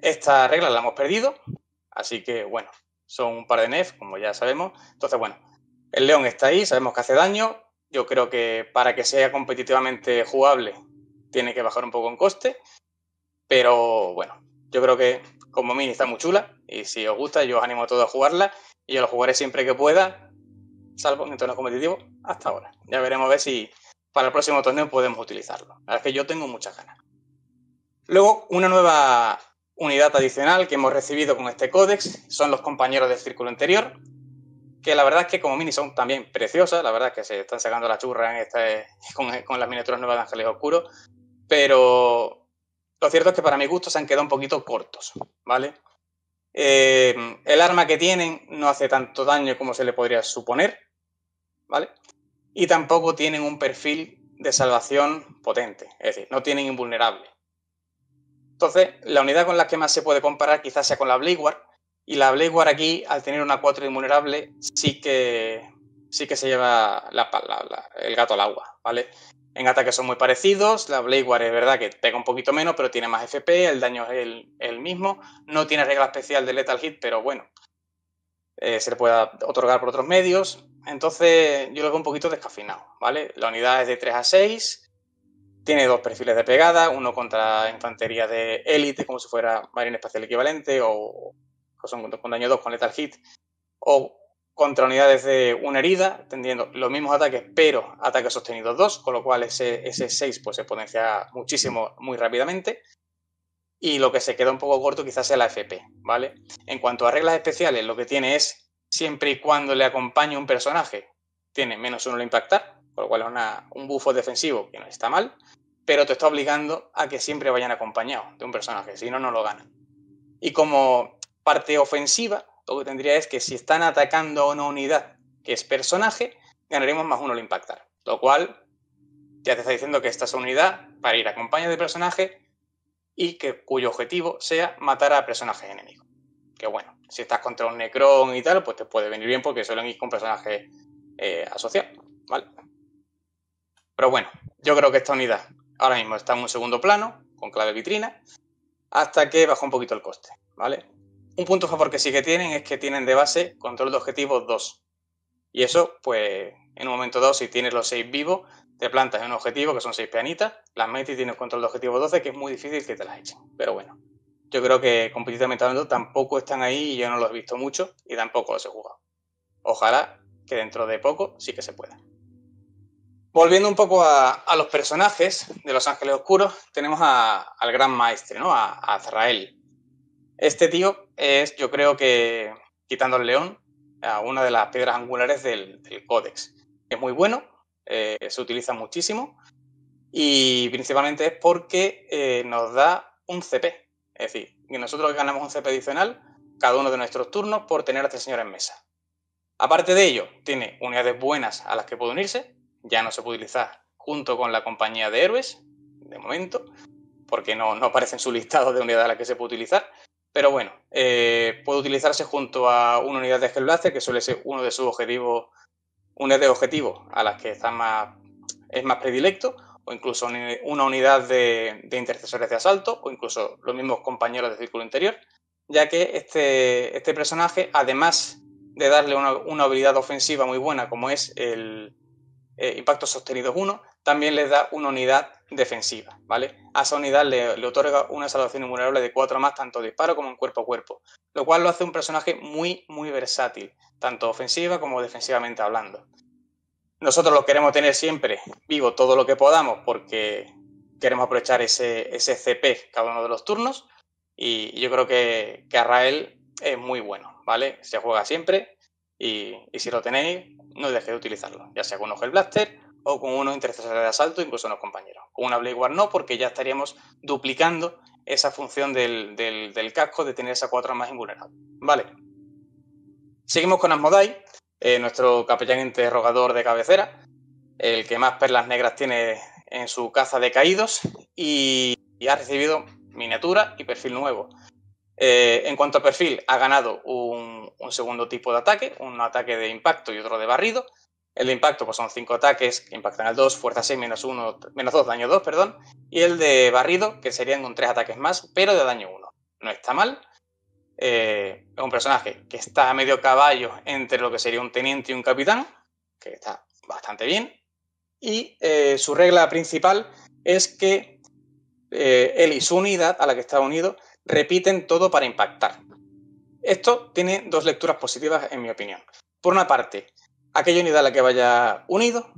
Esta regla la hemos perdido, así que bueno, son un par de nef, como ya sabemos. Entonces, bueno, el león está ahí, sabemos que hace daño. Yo creo que para que sea competitivamente jugable tiene que bajar un poco en coste, pero bueno, yo creo que como mini está muy chula y si os gusta yo os animo a todos a jugarla y yo lo jugaré siempre que pueda, salvo en entorno competitivo, hasta ahora. Ya veremos a ver si para el próximo torneo podemos utilizarlo. La verdad es que yo tengo muchas ganas. Luego, una nueva unidad adicional que hemos recibido con este códex son los compañeros del círculo anterior, que la verdad es que como mini son también preciosas, la verdad es que se están sacando la churra en este, con, con las miniaturas nuevas de Ángeles Oscuros, pero lo cierto es que para mi gusto se han quedado un poquito cortos, ¿vale? Eh, el arma que tienen no hace tanto daño como se le podría suponer, ¿vale? Y tampoco tienen un perfil de salvación potente, es decir, no tienen invulnerable. Entonces, la unidad con la que más se puede comparar quizás sea con la War, y la War aquí, al tener una 4 invulnerable, sí que, sí que se lleva la, el gato al agua, ¿vale? En ataques son muy parecidos. La Blade War es verdad que pega un poquito menos, pero tiene más FP, el daño es el, mismo. No tiene regla especial de Lethal Hit, pero bueno, eh, se le puede otorgar por otros medios. Entonces, yo lo veo un poquito descafinado, ¿vale? La unidad es de 3 a 6. Tiene dos perfiles de pegada, uno contra infantería de élite, como si fuera marina espacial equivalente, o, con daño 2 con Lethal Hit, o contra unidades de una herida, teniendo los mismos ataques, pero ataques sostenidos 2, con lo cual ese, ese 6 pues, se potencia muchísimo, muy rápidamente. Y lo que se queda un poco corto quizás sea la FP, ¿vale? En cuanto a reglas especiales, lo que tiene es siempre y cuando le acompañe un personaje, tiene menos uno al impactar, con lo cual es un bufo defensivo que no está mal, pero te está obligando a que siempre vayan acompañados de un personaje, si no, no lo ganan. Y como parte ofensiva, lo que tendría es que si están atacando a una unidad que es personaje, ganaremos más uno al impactar. Lo cual ya te está diciendo que esta es una unidad para ir a compañía de personaje y que cuyo objetivo sea matar a personajes enemigos. Que bueno, si estás contra un necrón y tal, pues te puede venir bien porque suelen ir con personajes eh, asociados, ¿vale? Pero bueno, yo creo que esta unidad ahora mismo está en un segundo plano, con clave vitrina, hasta que baja un poquito el coste, ¿vale? Un punto favor que sí que tienen es que tienen de base control de objetivos 2. Y eso, pues, en un momento dado, si tienes los 6 vivos, te plantas en un objetivo que son 6 pianitas, las metes y tienes control de objetivo 12, que es muy difícil que te las echen. Pero bueno, yo creo que competitivamente hablando tampoco están ahí y yo no los he visto mucho y tampoco los he jugado. Ojalá que dentro de poco sí que se pueda. Volviendo un poco a, los personajes de Los Ángeles Oscuros, tenemos al gran maestre, ¿no? A, a Azrael, este tío es, yo creo que, quitando el león, una de las piedras angulares del, códex. Es muy bueno, eh, se utiliza muchísimo y principalmente es porque eh, nos da un CP. Es decir, que nosotros ganamos un CP adicional cada uno de nuestros turnos por tener a este señor en mesa. Aparte de ello, tiene unidades buenas a las que puede unirse, ya no se puede utilizar junto con la compañía de héroes, de momento, porque no, no aparece en su listado de unidades a las que se puede utilizar, pero bueno, eh, puede utilizarse junto a una unidad de gel que suele ser uno de sus objetivos, una de objetivos a las que está más, es más predilecto, o incluso una unidad de, intercesores de asalto, o incluso los mismos compañeros de círculo interior, ya que este, este personaje, además de darle una, habilidad ofensiva muy buena como es el eh, impacto sostenido 1, también le da una unidad defensiva, ¿vale? A esa unidad le, otorga una salvación invulnerable de 4 más, tanto disparo como en cuerpo a cuerpo, lo cual lo hace un personaje muy, muy versátil, tanto ofensiva como defensivamente hablando. Nosotros lo queremos tener siempre vivo todo lo que podamos porque queremos aprovechar ese, ese CP cada uno de los turnos y yo creo que, Arrael es muy bueno, ¿vale? Se juega siempre y, si lo tenéis, no dejéis de utilizarlo, ya sea con Ojo el Blaster o con unos intercesores de asalto, incluso unos compañeros. Con una Blade War no, porque ya estaríamos duplicando esa función del, casco de tener esa cuatro más invulnerables. Vale. Seguimos con Asmodai, eh, nuestro capellán interrogador de cabecera, el que más perlas negras tiene en su caza de caídos y, ha recibido miniatura y perfil nuevo. Eh, en cuanto a perfil, ha ganado un segundo tipo de ataque, un ataque de impacto y otro de barrido el de impacto, pues son 5 ataques que impactan al 2, fuerza 6, menos 1, menos 2, daño 2, perdón. Y el de barrido, que serían con tres ataques más, pero de daño 1. No está mal. Eh, es un personaje que está a medio caballo entre lo que sería un teniente y un capitán, que está bastante bien. Y eh, su regla principal es que eh, él y su unidad a la que está unido repiten todo para impactar. Esto tiene dos lecturas positivas en mi opinión. Por una parte, aquella unidad a la que vaya unido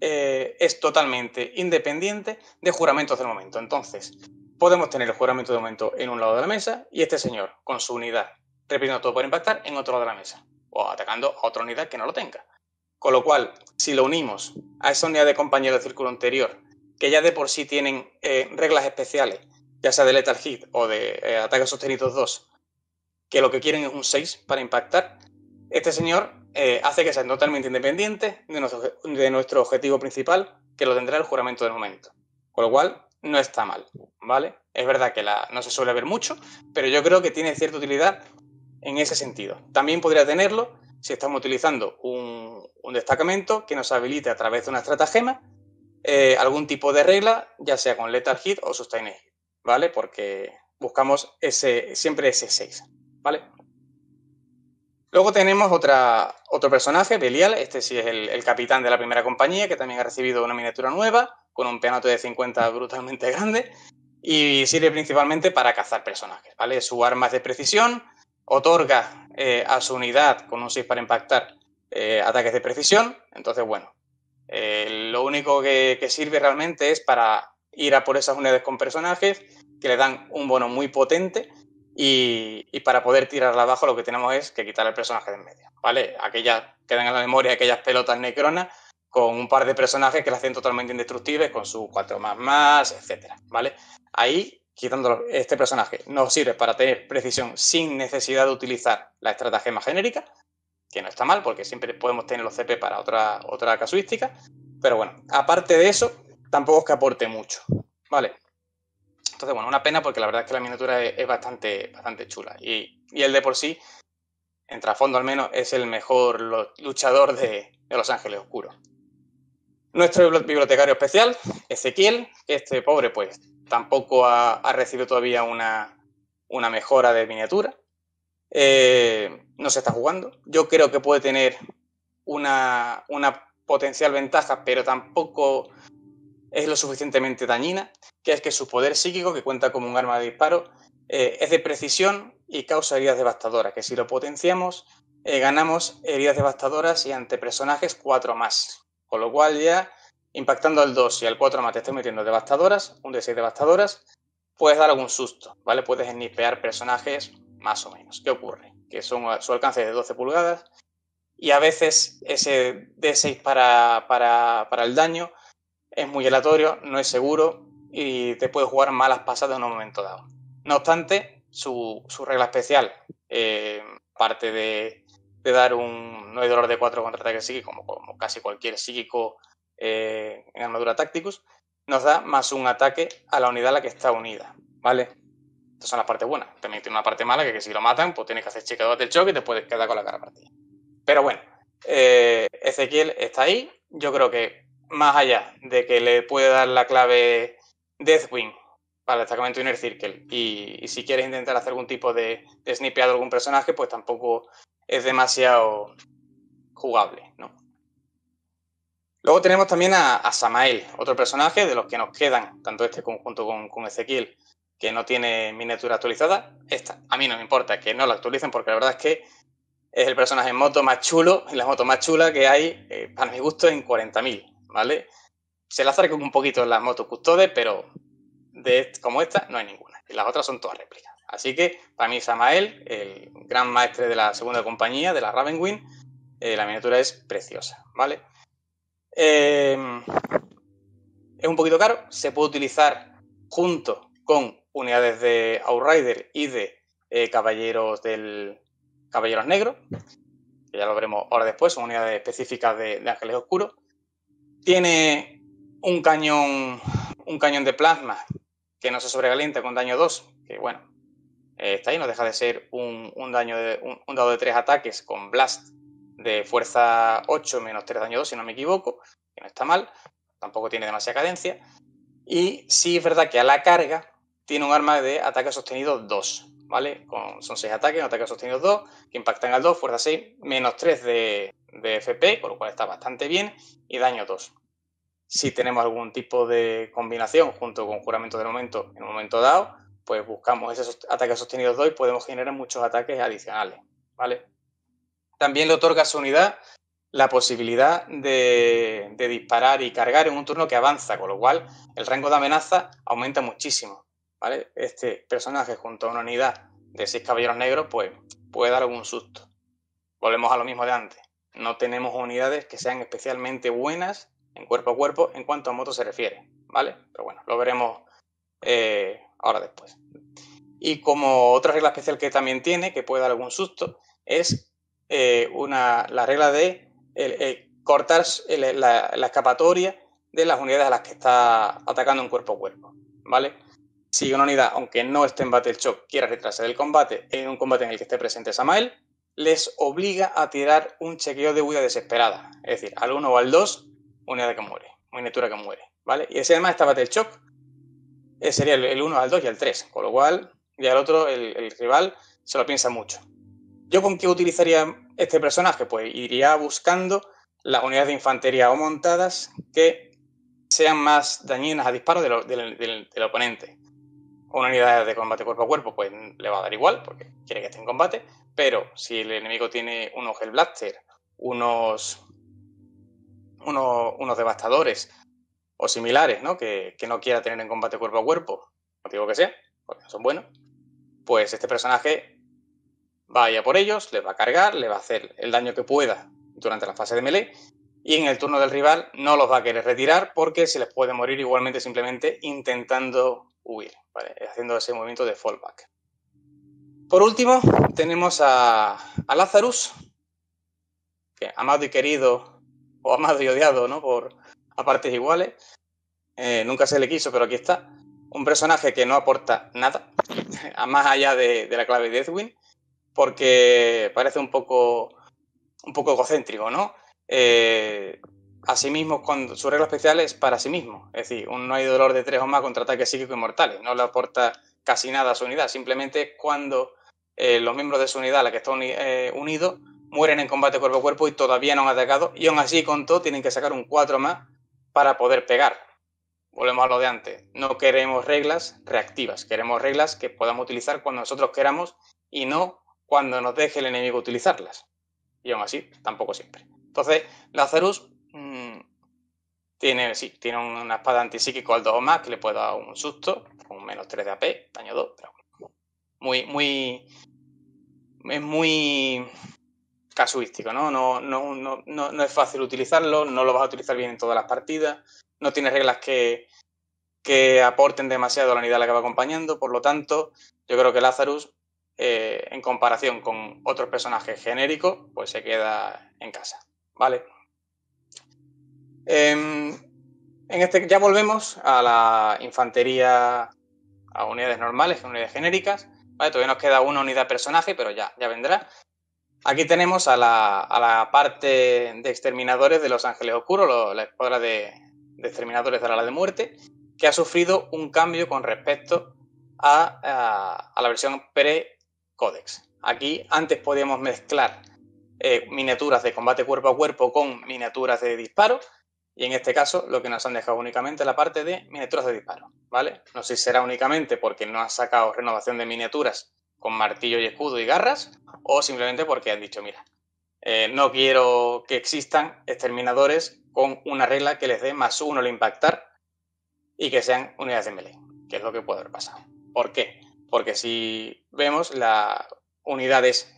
eh, es totalmente independiente de juramentos del momento. Entonces, podemos tener el juramento de momento en un lado de la mesa y este señor, con su unidad, repitiendo todo por impactar, en otro lado de la mesa, o atacando a otra unidad que no lo tenga. Con lo cual, si lo unimos a esa unidad de compañeros del círculo anterior, que ya de por sí tienen eh, reglas especiales, ya sea de Lethal Hit o de ataque eh, ataques sostenidos 2, que lo que quieren es un 6 para impactar, este señor eh, hace que sean totalmente independientes de nuestro, objetivo principal, que lo tendrá el juramento del momento. Con lo cual, no está mal, ¿vale? Es verdad que no se suele ver mucho, pero yo creo que tiene cierta utilidad en ese sentido. También podría tenerlo si estamos utilizando un, destacamento que nos habilite a través de una estratagema eh, algún tipo de regla, ya sea con letal Hit o Sustained ¿vale? Porque buscamos ese, siempre ese 6, ¿vale? Luego tenemos otro personaje, Belial, este sí es el, capitán de la primera compañía, que también ha recibido una miniatura nueva, con un peanato de 50 brutalmente grande, y sirve principalmente para cazar personajes, ¿vale? Su arma es de precisión, otorga eh, a su unidad con un 6 para impactar eh, ataques de precisión, entonces bueno, eh, lo único que, que sirve realmente es para ir a por esas unidades con personajes que le dan un bono muy potente y, para poder tirarla abajo lo que tenemos es que quitar el personaje de en medio, ¿vale? Aquellas, quedan en la memoria aquellas pelotas necronas con un par de personajes que la hacen totalmente indestructibles con sus cuatro más más, etcétera, ¿vale? Ahí, quitando este personaje, nos sirve para tener precisión sin necesidad de utilizar la estratagema genérica, que no está mal porque siempre podemos tener los CP para otra, otra casuística, pero bueno, aparte de eso, tampoco es que aporte mucho, ¿vale? Entonces, bueno, una pena porque la verdad es que la miniatura es, bastante, bastante chula. Y, y él de por sí, en trasfondo al menos, es el mejor luchador de, Los Ángeles Oscuros. Nuestro bibliotecario especial, Ezequiel, este pobre pues tampoco ha, recibido todavía una, mejora de miniatura. Eh, no se está jugando. Yo creo que puede tener una potencial ventaja, pero tampoco es lo suficientemente dañina, que es que su poder psíquico, que cuenta como un arma de disparo, eh, es de precisión y causa heridas devastadoras, que si lo potenciamos, eh, ganamos heridas devastadoras y ante personajes 4 más. Con lo cual ya, impactando al 2 y al 4 más te estoy metiendo devastadoras, un de 6 devastadoras, puedes dar algún susto, ¿vale? Puedes snipear personajes más o menos. ¿Qué ocurre? Que son su alcance es de 12 pulgadas y a veces ese D6 para, para, para el daño es muy aleatorio, no es seguro y te puede jugar malas pasadas en un momento dado. No obstante, su, regla especial, eh, aparte de, dar un 9 dolor de 4 contra ataque psíquico, como, casi cualquier psíquico eh, en armadura tácticos, nos da más un ataque a la unidad a la que está unida, ¿vale? Estas son las partes buenas. También tiene una parte mala que, si lo matan, pues tienes que hacer chequeador del choque y te puedes quedar con la cara partida. Pero bueno, eh, Ezequiel está ahí. Yo creo que más allá de que le puede dar la clave Deathwing para el destacamento Inner Circle y, si quieres intentar hacer algún tipo de, snipeado a algún personaje, pues tampoco es demasiado jugable, ¿no? Luego tenemos también a, Samael, otro personaje de los que nos quedan, tanto este conjunto con, Ezequiel, que no tiene miniatura actualizada. Esta, a mí no me importa que no la actualicen porque la verdad es que es el personaje en moto más chulo y la moto más chula que hay, eh, para mi gusto, en 40.000. ¿vale? Se le con un poquito la moto custode, pero de, como esta no hay ninguna. Y las otras son todas réplicas. Así que para mí Samael, el gran maestre de la segunda compañía, de la Ravenwing, eh, la miniatura es preciosa, ¿vale? Em, es un poquito caro, se puede utilizar junto con unidades de Outrider y de eh, Caballeros del Caballeros Negro, que ya lo veremos ahora después, son unidades específicas de Ángeles Oscuros. Tiene un cañón, un cañón de plasma que no se sobrecalienta con daño 2, que bueno, eh, está ahí, no deja de ser un, daño de, un, dado de 3 ataques con Blast de fuerza 8 menos 3 daño 2, si no me equivoco, que no está mal, tampoco tiene demasiada cadencia. Y sí es verdad que a la carga tiene un arma de ataque sostenido 2, ¿vale? son 6 ataques, un ataque sostenido 2, que impactan al 2, fuerza 6, menos 3 de, de FP, con lo cual está bastante bien, y daño 2. Si tenemos algún tipo de combinación junto con juramento del momento en un momento dado, pues buscamos esos ataques sostenidos 2 y podemos generar muchos ataques adicionales, ¿vale? También le otorga a su unidad la posibilidad de, disparar y cargar en un turno que avanza, con lo cual el rango de amenaza aumenta muchísimo, ¿vale? Este personaje junto a una unidad de 6 caballeros negros, pues puede dar algún susto. Volvemos a lo mismo de antes no tenemos unidades que sean especialmente buenas en cuerpo a cuerpo en cuanto a moto se refiere, ¿vale? Pero bueno, lo veremos eh, ahora después. Y como otra regla especial que también tiene, que puede dar algún susto, es eh, la regla de cortar la, escapatoria de las unidades a las que está atacando en cuerpo a cuerpo, ¿vale? Si una unidad, aunque no esté en Battle Shock, quiere retrasar el combate en un combate en el que esté presente Samael, les obliga a tirar un chequeo de huida desesperada. Es decir, al 1 o al 2, unidad que muere, miniatura que muere. ¿Vale? Y ese además está el Shock. sería el 1 al 2 y al 3. Con lo cual, y al otro, el, rival, se lo piensa mucho. ¿Yo con qué utilizaría este personaje? Pues iría buscando las unidades de infantería o montadas que sean más dañinas a disparo... del, del oponente. Una unidad de combate cuerpo a cuerpo, pues le va a dar igual, porque quiere que esté en combate pero si el enemigo tiene unos Hellblaster, unos, unos, unos devastadores o similares, ¿no? Que, no quiera tener en combate cuerpo a cuerpo, no digo que sea, porque no son buenos, pues este personaje vaya por ellos, les va a cargar, le va a hacer el daño que pueda durante la fase de melee y en el turno del rival no los va a querer retirar porque se les puede morir igualmente simplemente intentando huir, haciendo ese movimiento de fallback. Por último, tenemos a, a Lazarus, que, amado y querido, o amado y odiado, ¿no? Por, a partes iguales. Eh, nunca se le quiso, pero aquí está. Un personaje que no aporta nada, más allá de, la clave de Edwin, porque parece un poco, un poco egocéntrico, ¿no? Eh, mismo, cuando, su regla especial es para sí mismo. Es decir, un no hay dolor de tres o más contra ataques psíquicos inmortales. No le aporta casi nada a su unidad. Simplemente cuando eh, los miembros de su unidad a la que están eh, unidos mueren en combate cuerpo a cuerpo y todavía no han atacado. Y aún así, con todo, tienen que sacar un 4 más para poder pegar. Volvemos a lo de antes. No queremos reglas reactivas, queremos reglas que podamos utilizar cuando nosotros queramos y no cuando nos deje el enemigo utilizarlas. Y aún así, tampoco siempre. Entonces, Lazarus mm, tiene, sí, tiene una espada antipsíquico al 2 o más que le puede dar un susto, un menos 3 de AP, daño 2, pero muy, muy, es muy casuístico, ¿no? No, no, no, es fácil utilizarlo, no lo vas a utilizar bien en todas las partidas, no tiene reglas que, que aporten demasiado a la unidad a la que va acompañando, por lo tanto, yo creo que Lazarus, eh, en comparación con otros personajes genéricos, pues se queda en casa, ¿vale? Em, en este ya volvemos a la infantería, a unidades normales, a unidades genéricas, Todavía nos queda una unidad personaje, pero ya, ya vendrá. Aquí tenemos a la, parte de exterminadores de Los Ángeles Oscuros, la escuadra de, exterminadores de la, Ala de muerte, que ha sufrido un cambio con respecto a, la versión pre-Codex. Aquí antes podíamos mezclar eh, miniaturas de combate cuerpo a cuerpo con miniaturas de disparo, y en este caso, lo que nos han dejado únicamente es la parte de miniaturas de disparo, ¿vale? No sé si será únicamente porque no han sacado renovación de miniaturas con martillo y escudo y garras, o simplemente porque han dicho, mira, eh, no quiero que existan exterminadores con una regla que les dé más uno al impactar y que sean unidades de melee, que es lo que puede haber pasado. ¿Por qué? Porque si vemos, la unidad es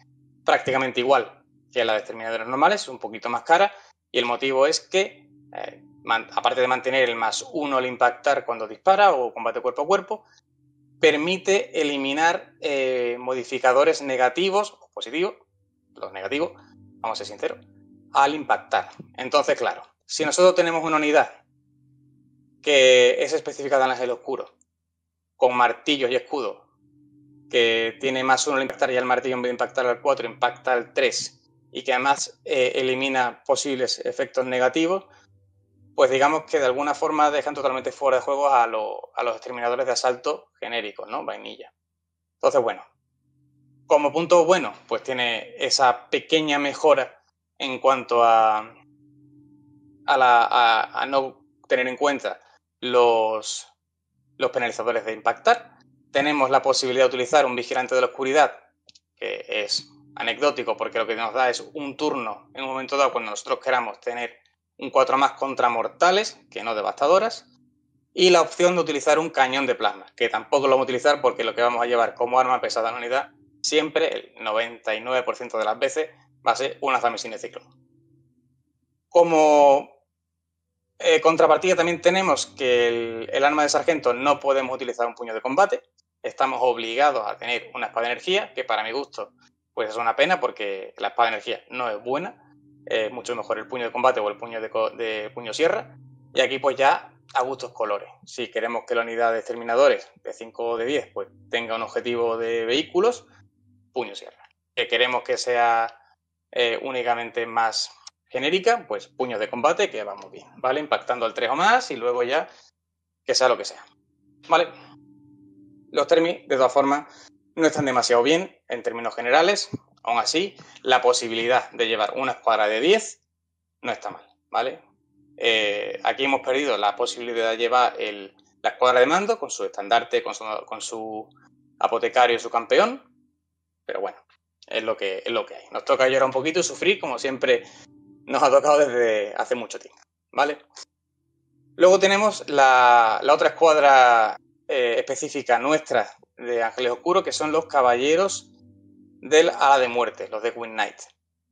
prácticamente igual que la de exterminadores normales, un poquito más cara, y el motivo es que eh, aparte de mantener el más uno al impactar cuando dispara o combate cuerpo a cuerpo, permite eliminar eh, modificadores negativos o positivos, los negativos, vamos a ser sinceros, al impactar. Entonces, claro, si nosotros tenemos una unidad que es especificada en la ángel oscuro, con martillos y escudo, que tiene más uno al impactar y al martillo en vez de impactar al 4, impacta al 3 y que además eh, elimina posibles efectos negativos, pues digamos que de alguna forma dejan totalmente fuera de juego a, a los exterminadores de asalto genéricos, ¿no? Vainilla. Entonces, bueno, como punto bueno, pues tiene esa pequeña mejora en cuanto a, no tener en cuenta los, los penalizadores de impactar. Tenemos la posibilidad de utilizar un vigilante de la oscuridad, que es anecdótico porque lo que nos da es un turno en un momento dado cuando nosotros queramos tener un 4 más contra mortales, que no devastadoras, y la opción de utilizar un cañón de plasma, que tampoco lo vamos a utilizar porque lo que vamos a llevar como arma pesada en unidad siempre, el 99% de las veces, va a ser una sin ciclo Como eh, contrapartida también tenemos que el, arma de sargento no podemos utilizar un puño de combate, estamos obligados a tener una espada de energía, que para mi gusto pues es una pena porque la espada de energía no es buena, mucho mejor el puño de combate o el puño de, puño sierra. Y aquí pues ya a gustos colores. Si queremos que la unidad de exterminadores de 5 o de 10 pues tenga un objetivo de vehículos, puño sierra. Que queremos que sea eh, únicamente más genérica, pues puños de combate que va muy bien, ¿vale? Impactando al 3 o más y luego ya que sea lo que sea. ¿Vale? Los términos de todas formas, no están demasiado bien en términos generales. Aún así, la posibilidad de llevar una escuadra de 10 no está mal, ¿vale? Eh, aquí hemos perdido la posibilidad de llevar la escuadra de mando con su estandarte, con su, con su apotecario, su campeón, pero bueno, es lo, que, lo que hay. Nos toca llorar un poquito y sufrir, como siempre nos ha tocado desde hace mucho tiempo, ¿vale? Luego tenemos la, otra escuadra eh, específica nuestra de Ángeles Oscuros, que son los caballeros del ala de muerte, los de Queen Knight.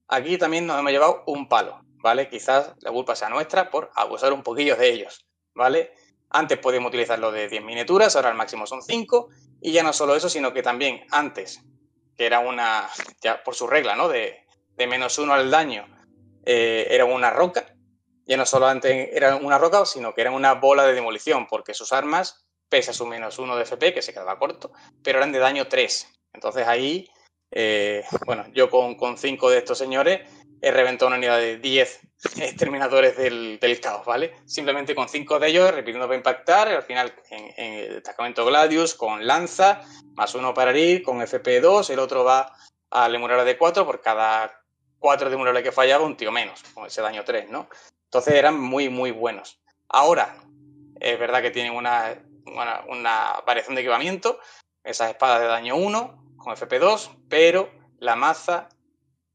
Aquí también nos hemos llevado un palo, ¿vale? Quizás la culpa sea nuestra por abusar un poquillo de ellos, ¿vale? Antes podíamos utilizar los de 10 miniaturas, ahora al máximo son 5, y ya no solo eso, sino que también antes, que era una, ya por su regla, ¿no? De, menos uno al daño, eh, era una roca, ya no solo antes era una roca, sino que era una bola de demolición, porque sus armas, pese a su menos uno de FP, que se quedaba corto, pero eran de daño 3. Entonces ahí eh, bueno, yo con, con, cinco de estos señores he reventado una unidad de 10 exterminadores del, del, caos, ¿vale? Simplemente con cinco de ellos, repitiendo para impactar, al final en, el destacamento Gladius, con lanza, más uno para herir, con FP2, el otro va a Lemurara de 4 por cada 4 de murales que fallaba, un tío menos, con ese daño 3, ¿no? Entonces eran muy, muy buenos. Ahora, es verdad que tienen una, una, una variación de equipamiento, esas espadas de daño 1, con FP2, pero la maza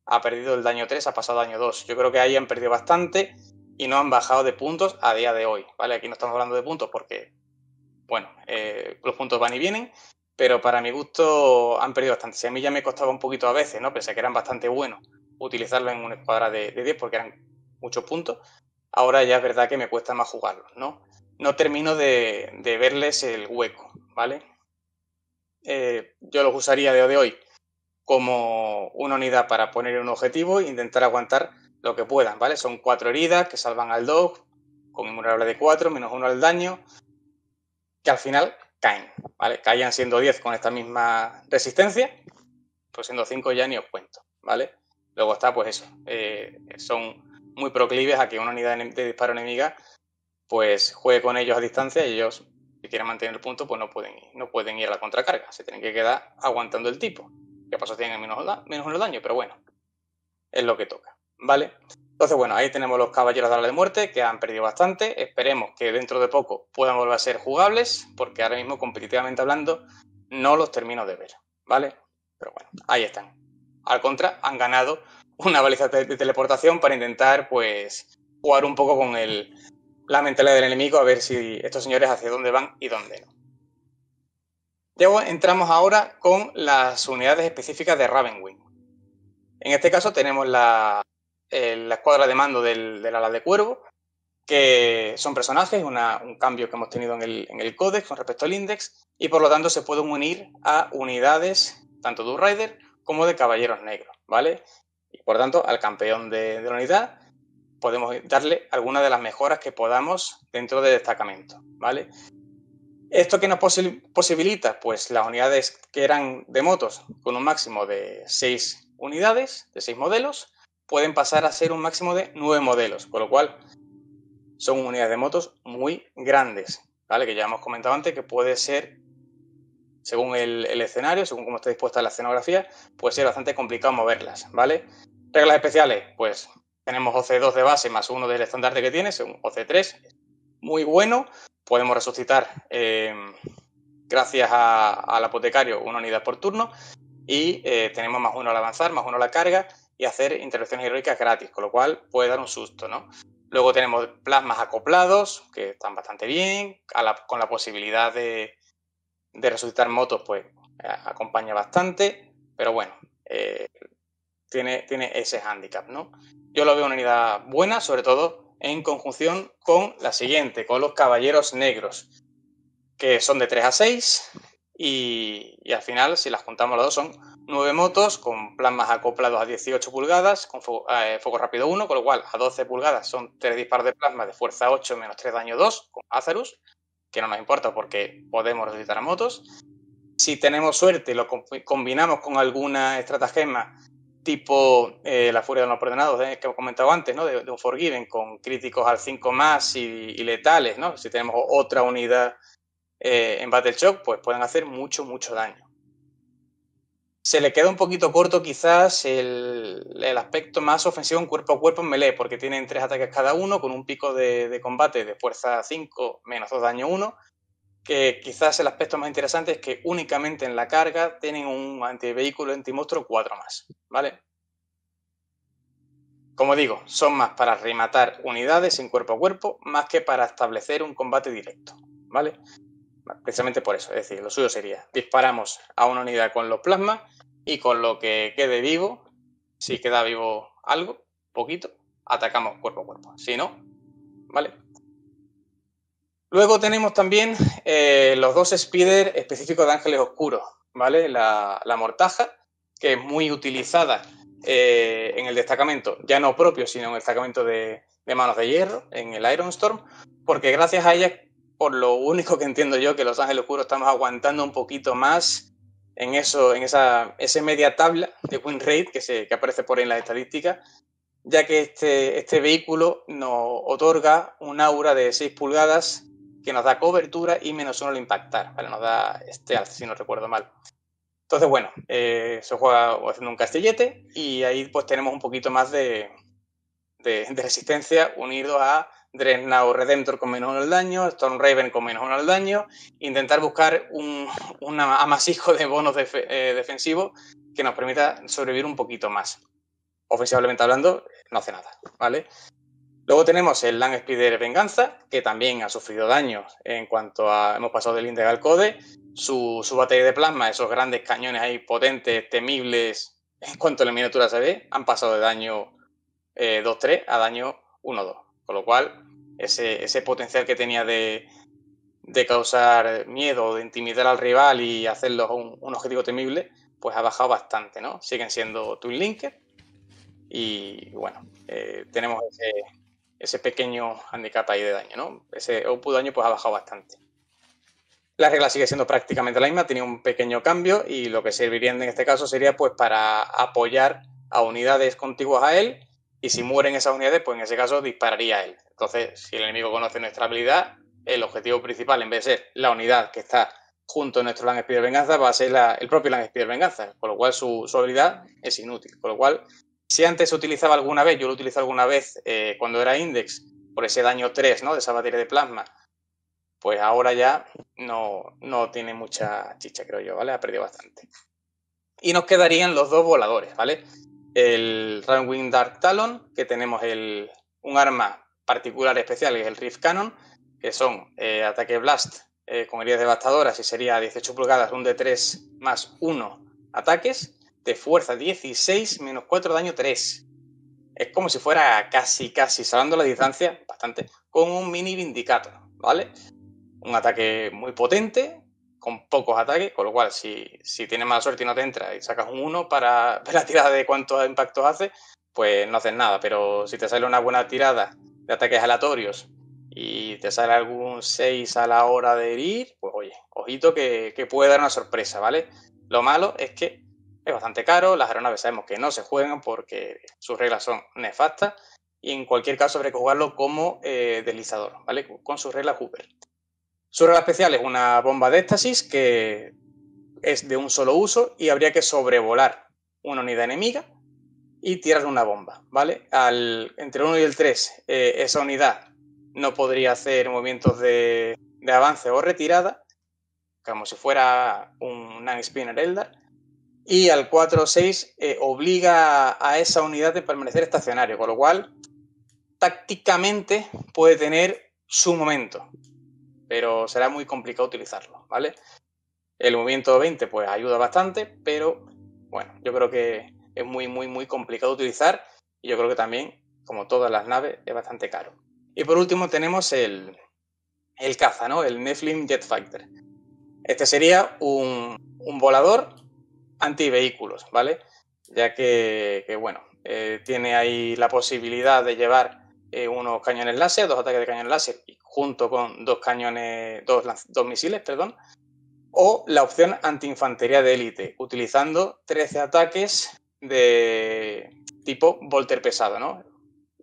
ha perdido el daño 3, ha pasado daño 2. Yo creo que ahí han perdido bastante y no han bajado de puntos a día de hoy. ¿vale? Aquí no estamos hablando de puntos porque, bueno, eh, los puntos van y vienen, pero para mi gusto han perdido bastante. Si a mí ya me costaba un poquito a veces, ¿no? Pensé que eran bastante buenos utilizarlo en una escuadra de, 10 porque eran muchos puntos. Ahora ya es verdad que me cuesta más jugarlos, ¿no? No termino de, de verles el hueco, ¿vale? Eh, yo los usaría de, hoy como una unidad para poner un objetivo e intentar aguantar lo que puedan, ¿vale? Son cuatro heridas que salvan al dog, con de cuatro, menos uno al daño, que al final caen, ¿vale? Caían siendo diez con esta misma resistencia, pues siendo cinco ya ni os cuento, ¿vale? Luego está, pues eso, eh, son muy proclives a que una unidad de disparo enemiga pues juegue con ellos a distancia y ellos quieran mantener el punto, pues no pueden, no pueden ir a la contracarga, se tienen que quedar aguantando el tipo. Que pasó tienen menos, menos daño? pero bueno, es lo que toca, ¿vale? Entonces, bueno, ahí tenemos los caballeros de la de muerte que han perdido bastante. Esperemos que dentro de poco puedan volver a ser jugables, porque ahora mismo, competitivamente hablando, no los termino de ver, ¿vale? Pero bueno, ahí están. Al contra, han ganado una baliza de teleportación para intentar, pues, jugar un poco con el, la mentalidad del enemigo a ver si estos señores hacia dónde van y dónde no. Luego entramos ahora con las unidades específicas de Ravenwing. En este caso tenemos la, eh, escuadra de mando del, ala de cuervo, que son personajes, un cambio que hemos tenido en el, códex con respecto al index, y por lo tanto se pueden unir a unidades tanto de rider como de caballeros negros, ¿vale? Y por tanto al campeón de, de la unidad podemos darle algunas de las mejoras que podamos dentro de destacamento, ¿vale? ¿Esto que nos posibilita? Pues las unidades que eran de motos con un máximo de seis unidades, de seis modelos, pueden pasar a ser un máximo de nueve modelos, con lo cual son unidades de motos muy grandes, ¿vale? Que ya hemos comentado antes que puede ser, según el, escenario, según cómo está dispuesta la escenografía, puede ser bastante complicado moverlas, ¿vale? Reglas especiales, pues tenemos OC2 de base más uno del estandarte que tiene, es un OC3, muy bueno. Podemos resucitar, em, gracias al apotecario, una unidad por turno. Y eh, tenemos más uno al avanzar, más uno a la carga y hacer intervenciones heroicas gratis, con lo cual puede dar un susto, ¿no? Luego tenemos plasmas acoplados, que están bastante bien, con la posibilidad de, resucitar motos, pues acompaña bastante, pero bueno, eh, tiene, tiene ese hándicap, ¿no? yo lo veo una unidad buena, sobre todo en conjunción con la siguiente, con los caballeros negros, que son de 3 a 6 y, al final, si las juntamos las dos, son 9 motos con plasmas acoplados a 18 pulgadas, con foco, eh, rápido 1, con lo cual a 12 pulgadas son 3 disparos de plasma de fuerza 8 menos 3 daño 2 con Azarus, que no nos importa porque podemos resucitar a motos. Si tenemos suerte, y lo combinamos con alguna estratagema tipo eh, La Furia de los Ordenados, eh, que hemos comentado antes, ¿no? de, un Forgiven, con críticos al 5 más y, letales, ¿no? si tenemos otra unidad eh, en Battle Shock, pues pueden hacer mucho, mucho daño. Se le queda un poquito corto quizás el, aspecto más ofensivo en cuerpo a cuerpo en melee, porque tienen tres ataques cada uno, con un pico de, de combate de fuerza 5 menos 2 daño 1, que quizás el aspecto más interesante es que únicamente en la carga tienen un antivehículo antimostro 4 más, ¿vale? Como digo, son más para rematar unidades en cuerpo a cuerpo, más que para establecer un combate directo, ¿vale? Precisamente por eso, es decir, lo suyo sería, disparamos a una unidad con los plasmas y con lo que quede vivo, si queda vivo algo, poquito, atacamos cuerpo a cuerpo. Si no, ¿vale? Luego tenemos también eh, los dos speeder específicos de ángeles oscuros, ¿vale? La, mortaja, que es muy utilizada eh, en el destacamento, ya no propio, sino en el destacamento de, manos de hierro, en el Iron Storm, porque gracias a ella, por lo único que entiendo yo, que Los Ángeles Oscuros estamos aguantando un poquito más en, eso, en esa, media tabla de win rate que, se, aparece por ahí en las estadísticas, ya que este, este vehículo nos otorga un aura de 6 pulgadas que nos da cobertura y menos uno al impactar, ¿vale? Nos da este alce, si no recuerdo mal. Entonces, bueno, eh, se juega haciendo un castillete y ahí pues tenemos un poquito más de, resistencia unido a Dresnau Redemptor con menos uno al daño, Storm Raven con menos uno al daño, intentar buscar un, un amasijo de bonos eh, defensivos que nos permita sobrevivir un poquito más. Ofensivamente hablando, no hace nada, ¿vale? Luego tenemos el lang Speeder Venganza, que también ha sufrido daños en cuanto a. Hemos pasado del link al Code. Su, batería de plasma, esos grandes cañones ahí potentes, temibles, en cuanto a la miniatura se ve, han pasado de daño 2-3 eh, a daño 1-2. Con lo cual, ese, ese potencial que tenía de, causar miedo, de intimidar al rival y hacerlo un, objetivo temible, pues ha bajado bastante, ¿no? Siguen siendo Twin Linker. Y bueno, eh, tenemos ese ese pequeño handicap ahí de daño, ¿no? Ese output daño pues ha bajado bastante. La regla sigue siendo prácticamente la misma, tiene un pequeño cambio y lo que serviría en este caso sería pues para apoyar a unidades contiguas a él y si mueren esas unidades pues en ese caso dispararía a él. Entonces si el enemigo conoce nuestra habilidad, el objetivo principal en vez de ser la unidad que está junto a nuestro Land de Venganza va a ser el propio Land de Venganza, con lo cual su, su, habilidad es inútil, con lo cual si antes se utilizaba alguna vez, yo lo utilizo alguna vez eh, cuando era Index, por ese daño 3 ¿no? de esa batería de plasma, pues ahora ya no, tiene mucha chicha, creo yo, ¿vale? Ha perdido bastante. Y nos quedarían los dos voladores, ¿vale? El Runwing Dark Talon, que tenemos un arma particular especial, que es el Rift Cannon, que son eh, ataque Blast eh, con heridas devastadoras y sería 18 pulgadas, un de 3 más 1 ataques de fuerza 16 menos 4 daño 3. Es como si fuera casi, casi, salvando la distancia, bastante, con un mini vindicato, ¿vale? Un ataque muy potente, con pocos ataques, con lo cual si, si tienes mala suerte y no te entra y sacas un 1 para ver la tirada de cuántos impactos hace, pues no haces nada, pero si te sale una buena tirada de ataques aleatorios y te sale algún 6 a la hora de herir, pues oye, ojito que, que puede dar una sorpresa, ¿vale? Lo malo es que es bastante caro, las aeronaves sabemos que no se juegan porque sus reglas son nefastas y en cualquier caso habría que jugarlo como eh, deslizador, ¿vale? Con sus reglas Cooper. Su regla especial es una bomba de éxtasis que es de un solo uso y habría que sobrevolar una unidad enemiga y tirarle una bomba, ¿vale? Al, entre el 1 y el 3, eh, esa unidad no podría hacer movimientos de, avance o retirada, como si fuera un Nanny Spinner Eldar, y al 4-6 eh, obliga a esa unidad de permanecer estacionario, con lo cual tácticamente puede tener su momento, pero será muy complicado utilizarlo, ¿vale? El movimiento 20 pues ayuda bastante, pero bueno, yo creo que es muy, muy, muy complicado utilizar y yo creo que también, como todas las naves, es bastante caro. Y por último tenemos el, el caza, ¿no? El Nephilim Jet Fighter. Este sería un, un volador antivehículos, ¿vale? Ya que, bueno, eh, tiene ahí la posibilidad de llevar eh, unos cañones láser, dos ataques de cañones láser, junto con dos cañones, dos, dos misiles, perdón, o la opción antiinfantería de élite, utilizando 13 ataques de tipo Volter pesado, ¿no?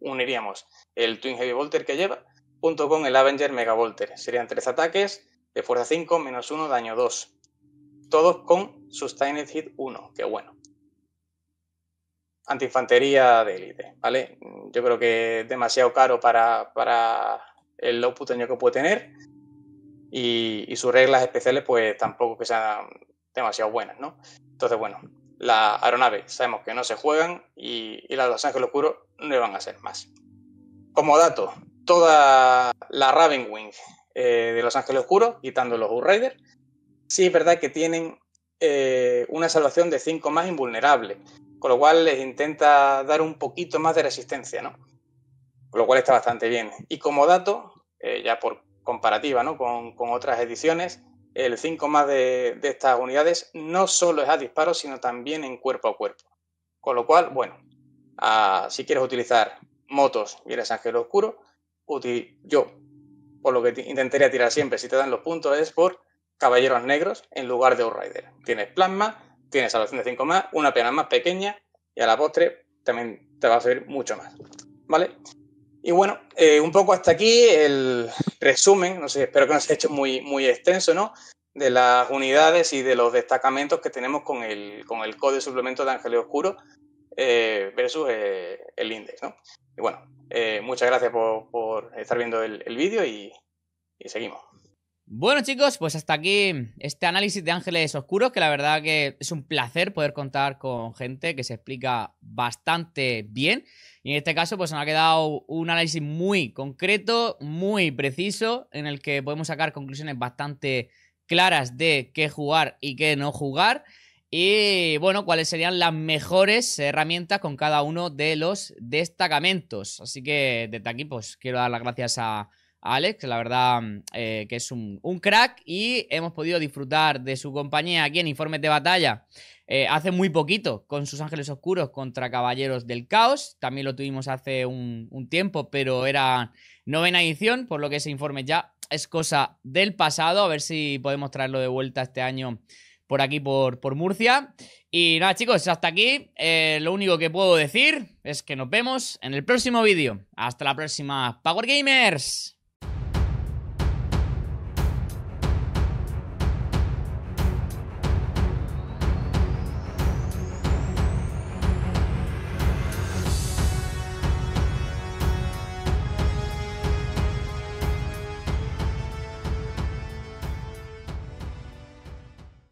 Uniríamos el Twin Heavy Volter que lleva junto con el Avenger Mega Volter. Serían 13 ataques de fuerza 5, menos 1, daño 2 todos con Sustained Hit 1, que bueno. Antiinfantería de élite, ¿vale? Yo creo que es demasiado caro para, el output que puede tener y, sus reglas especiales pues tampoco que sean demasiado buenas, ¿no? Entonces, bueno, las aeronaves sabemos que no se juegan y, las de Los Ángeles Oscuros no van a ser más. Como dato, toda la Ravenwing Wing eh, de Los Ángeles Oscuros, quitando los u sí es verdad que tienen eh, una salvación de 5 más invulnerable, con lo cual les intenta dar un poquito más de resistencia, ¿no? Con lo cual está bastante bien. Y como dato, eh, ya por comparativa ¿no? con, otras ediciones, el 5 más de, estas unidades no solo es a disparos, sino también en cuerpo a cuerpo. Con lo cual, bueno, ah, si quieres utilizar motos y el ángel oscuro, yo, por lo que intentaría tirar siempre, si te dan los puntos, es por caballeros negros en lugar de Rider. Tienes plasma, tienes salvación de 5 más, una pena más pequeña y a la postre también te va a servir mucho más. ¿Vale? Y bueno, eh, un poco hasta aquí el resumen, no sé, espero que no se haya hecho muy, extenso, ¿no? De las unidades y de los destacamentos que tenemos con el, con el código de suplemento de Ángeles Oscuro, eh, versus eh, el index, ¿no? Y bueno, muchas gracias por, estar viendo el, vídeo y seguimos. Bueno chicos, pues hasta aquí este análisis de Ángeles Oscuros, que la verdad que es un placer poder contar con gente que se explica bastante bien. Y en este caso pues nos ha quedado un análisis muy concreto, muy preciso, en el que podemos sacar conclusiones bastante claras de qué jugar y qué no jugar. Y bueno, cuáles serían las mejores herramientas con cada uno de los destacamentos. Así que desde aquí pues quiero dar las gracias a Alex, la verdad eh, que es un, crack y hemos podido disfrutar de su compañía aquí en Informes de Batalla eh, hace muy poquito con sus Ángeles Oscuros contra Caballeros del Caos. También lo tuvimos hace un, tiempo, pero era novena edición, por lo que ese informe ya es cosa del pasado. A ver si podemos traerlo de vuelta este año por aquí, por, Murcia. Y nada, chicos, hasta aquí. Eh, lo único que puedo decir es que nos vemos en el próximo vídeo. Hasta la próxima, Power Gamers.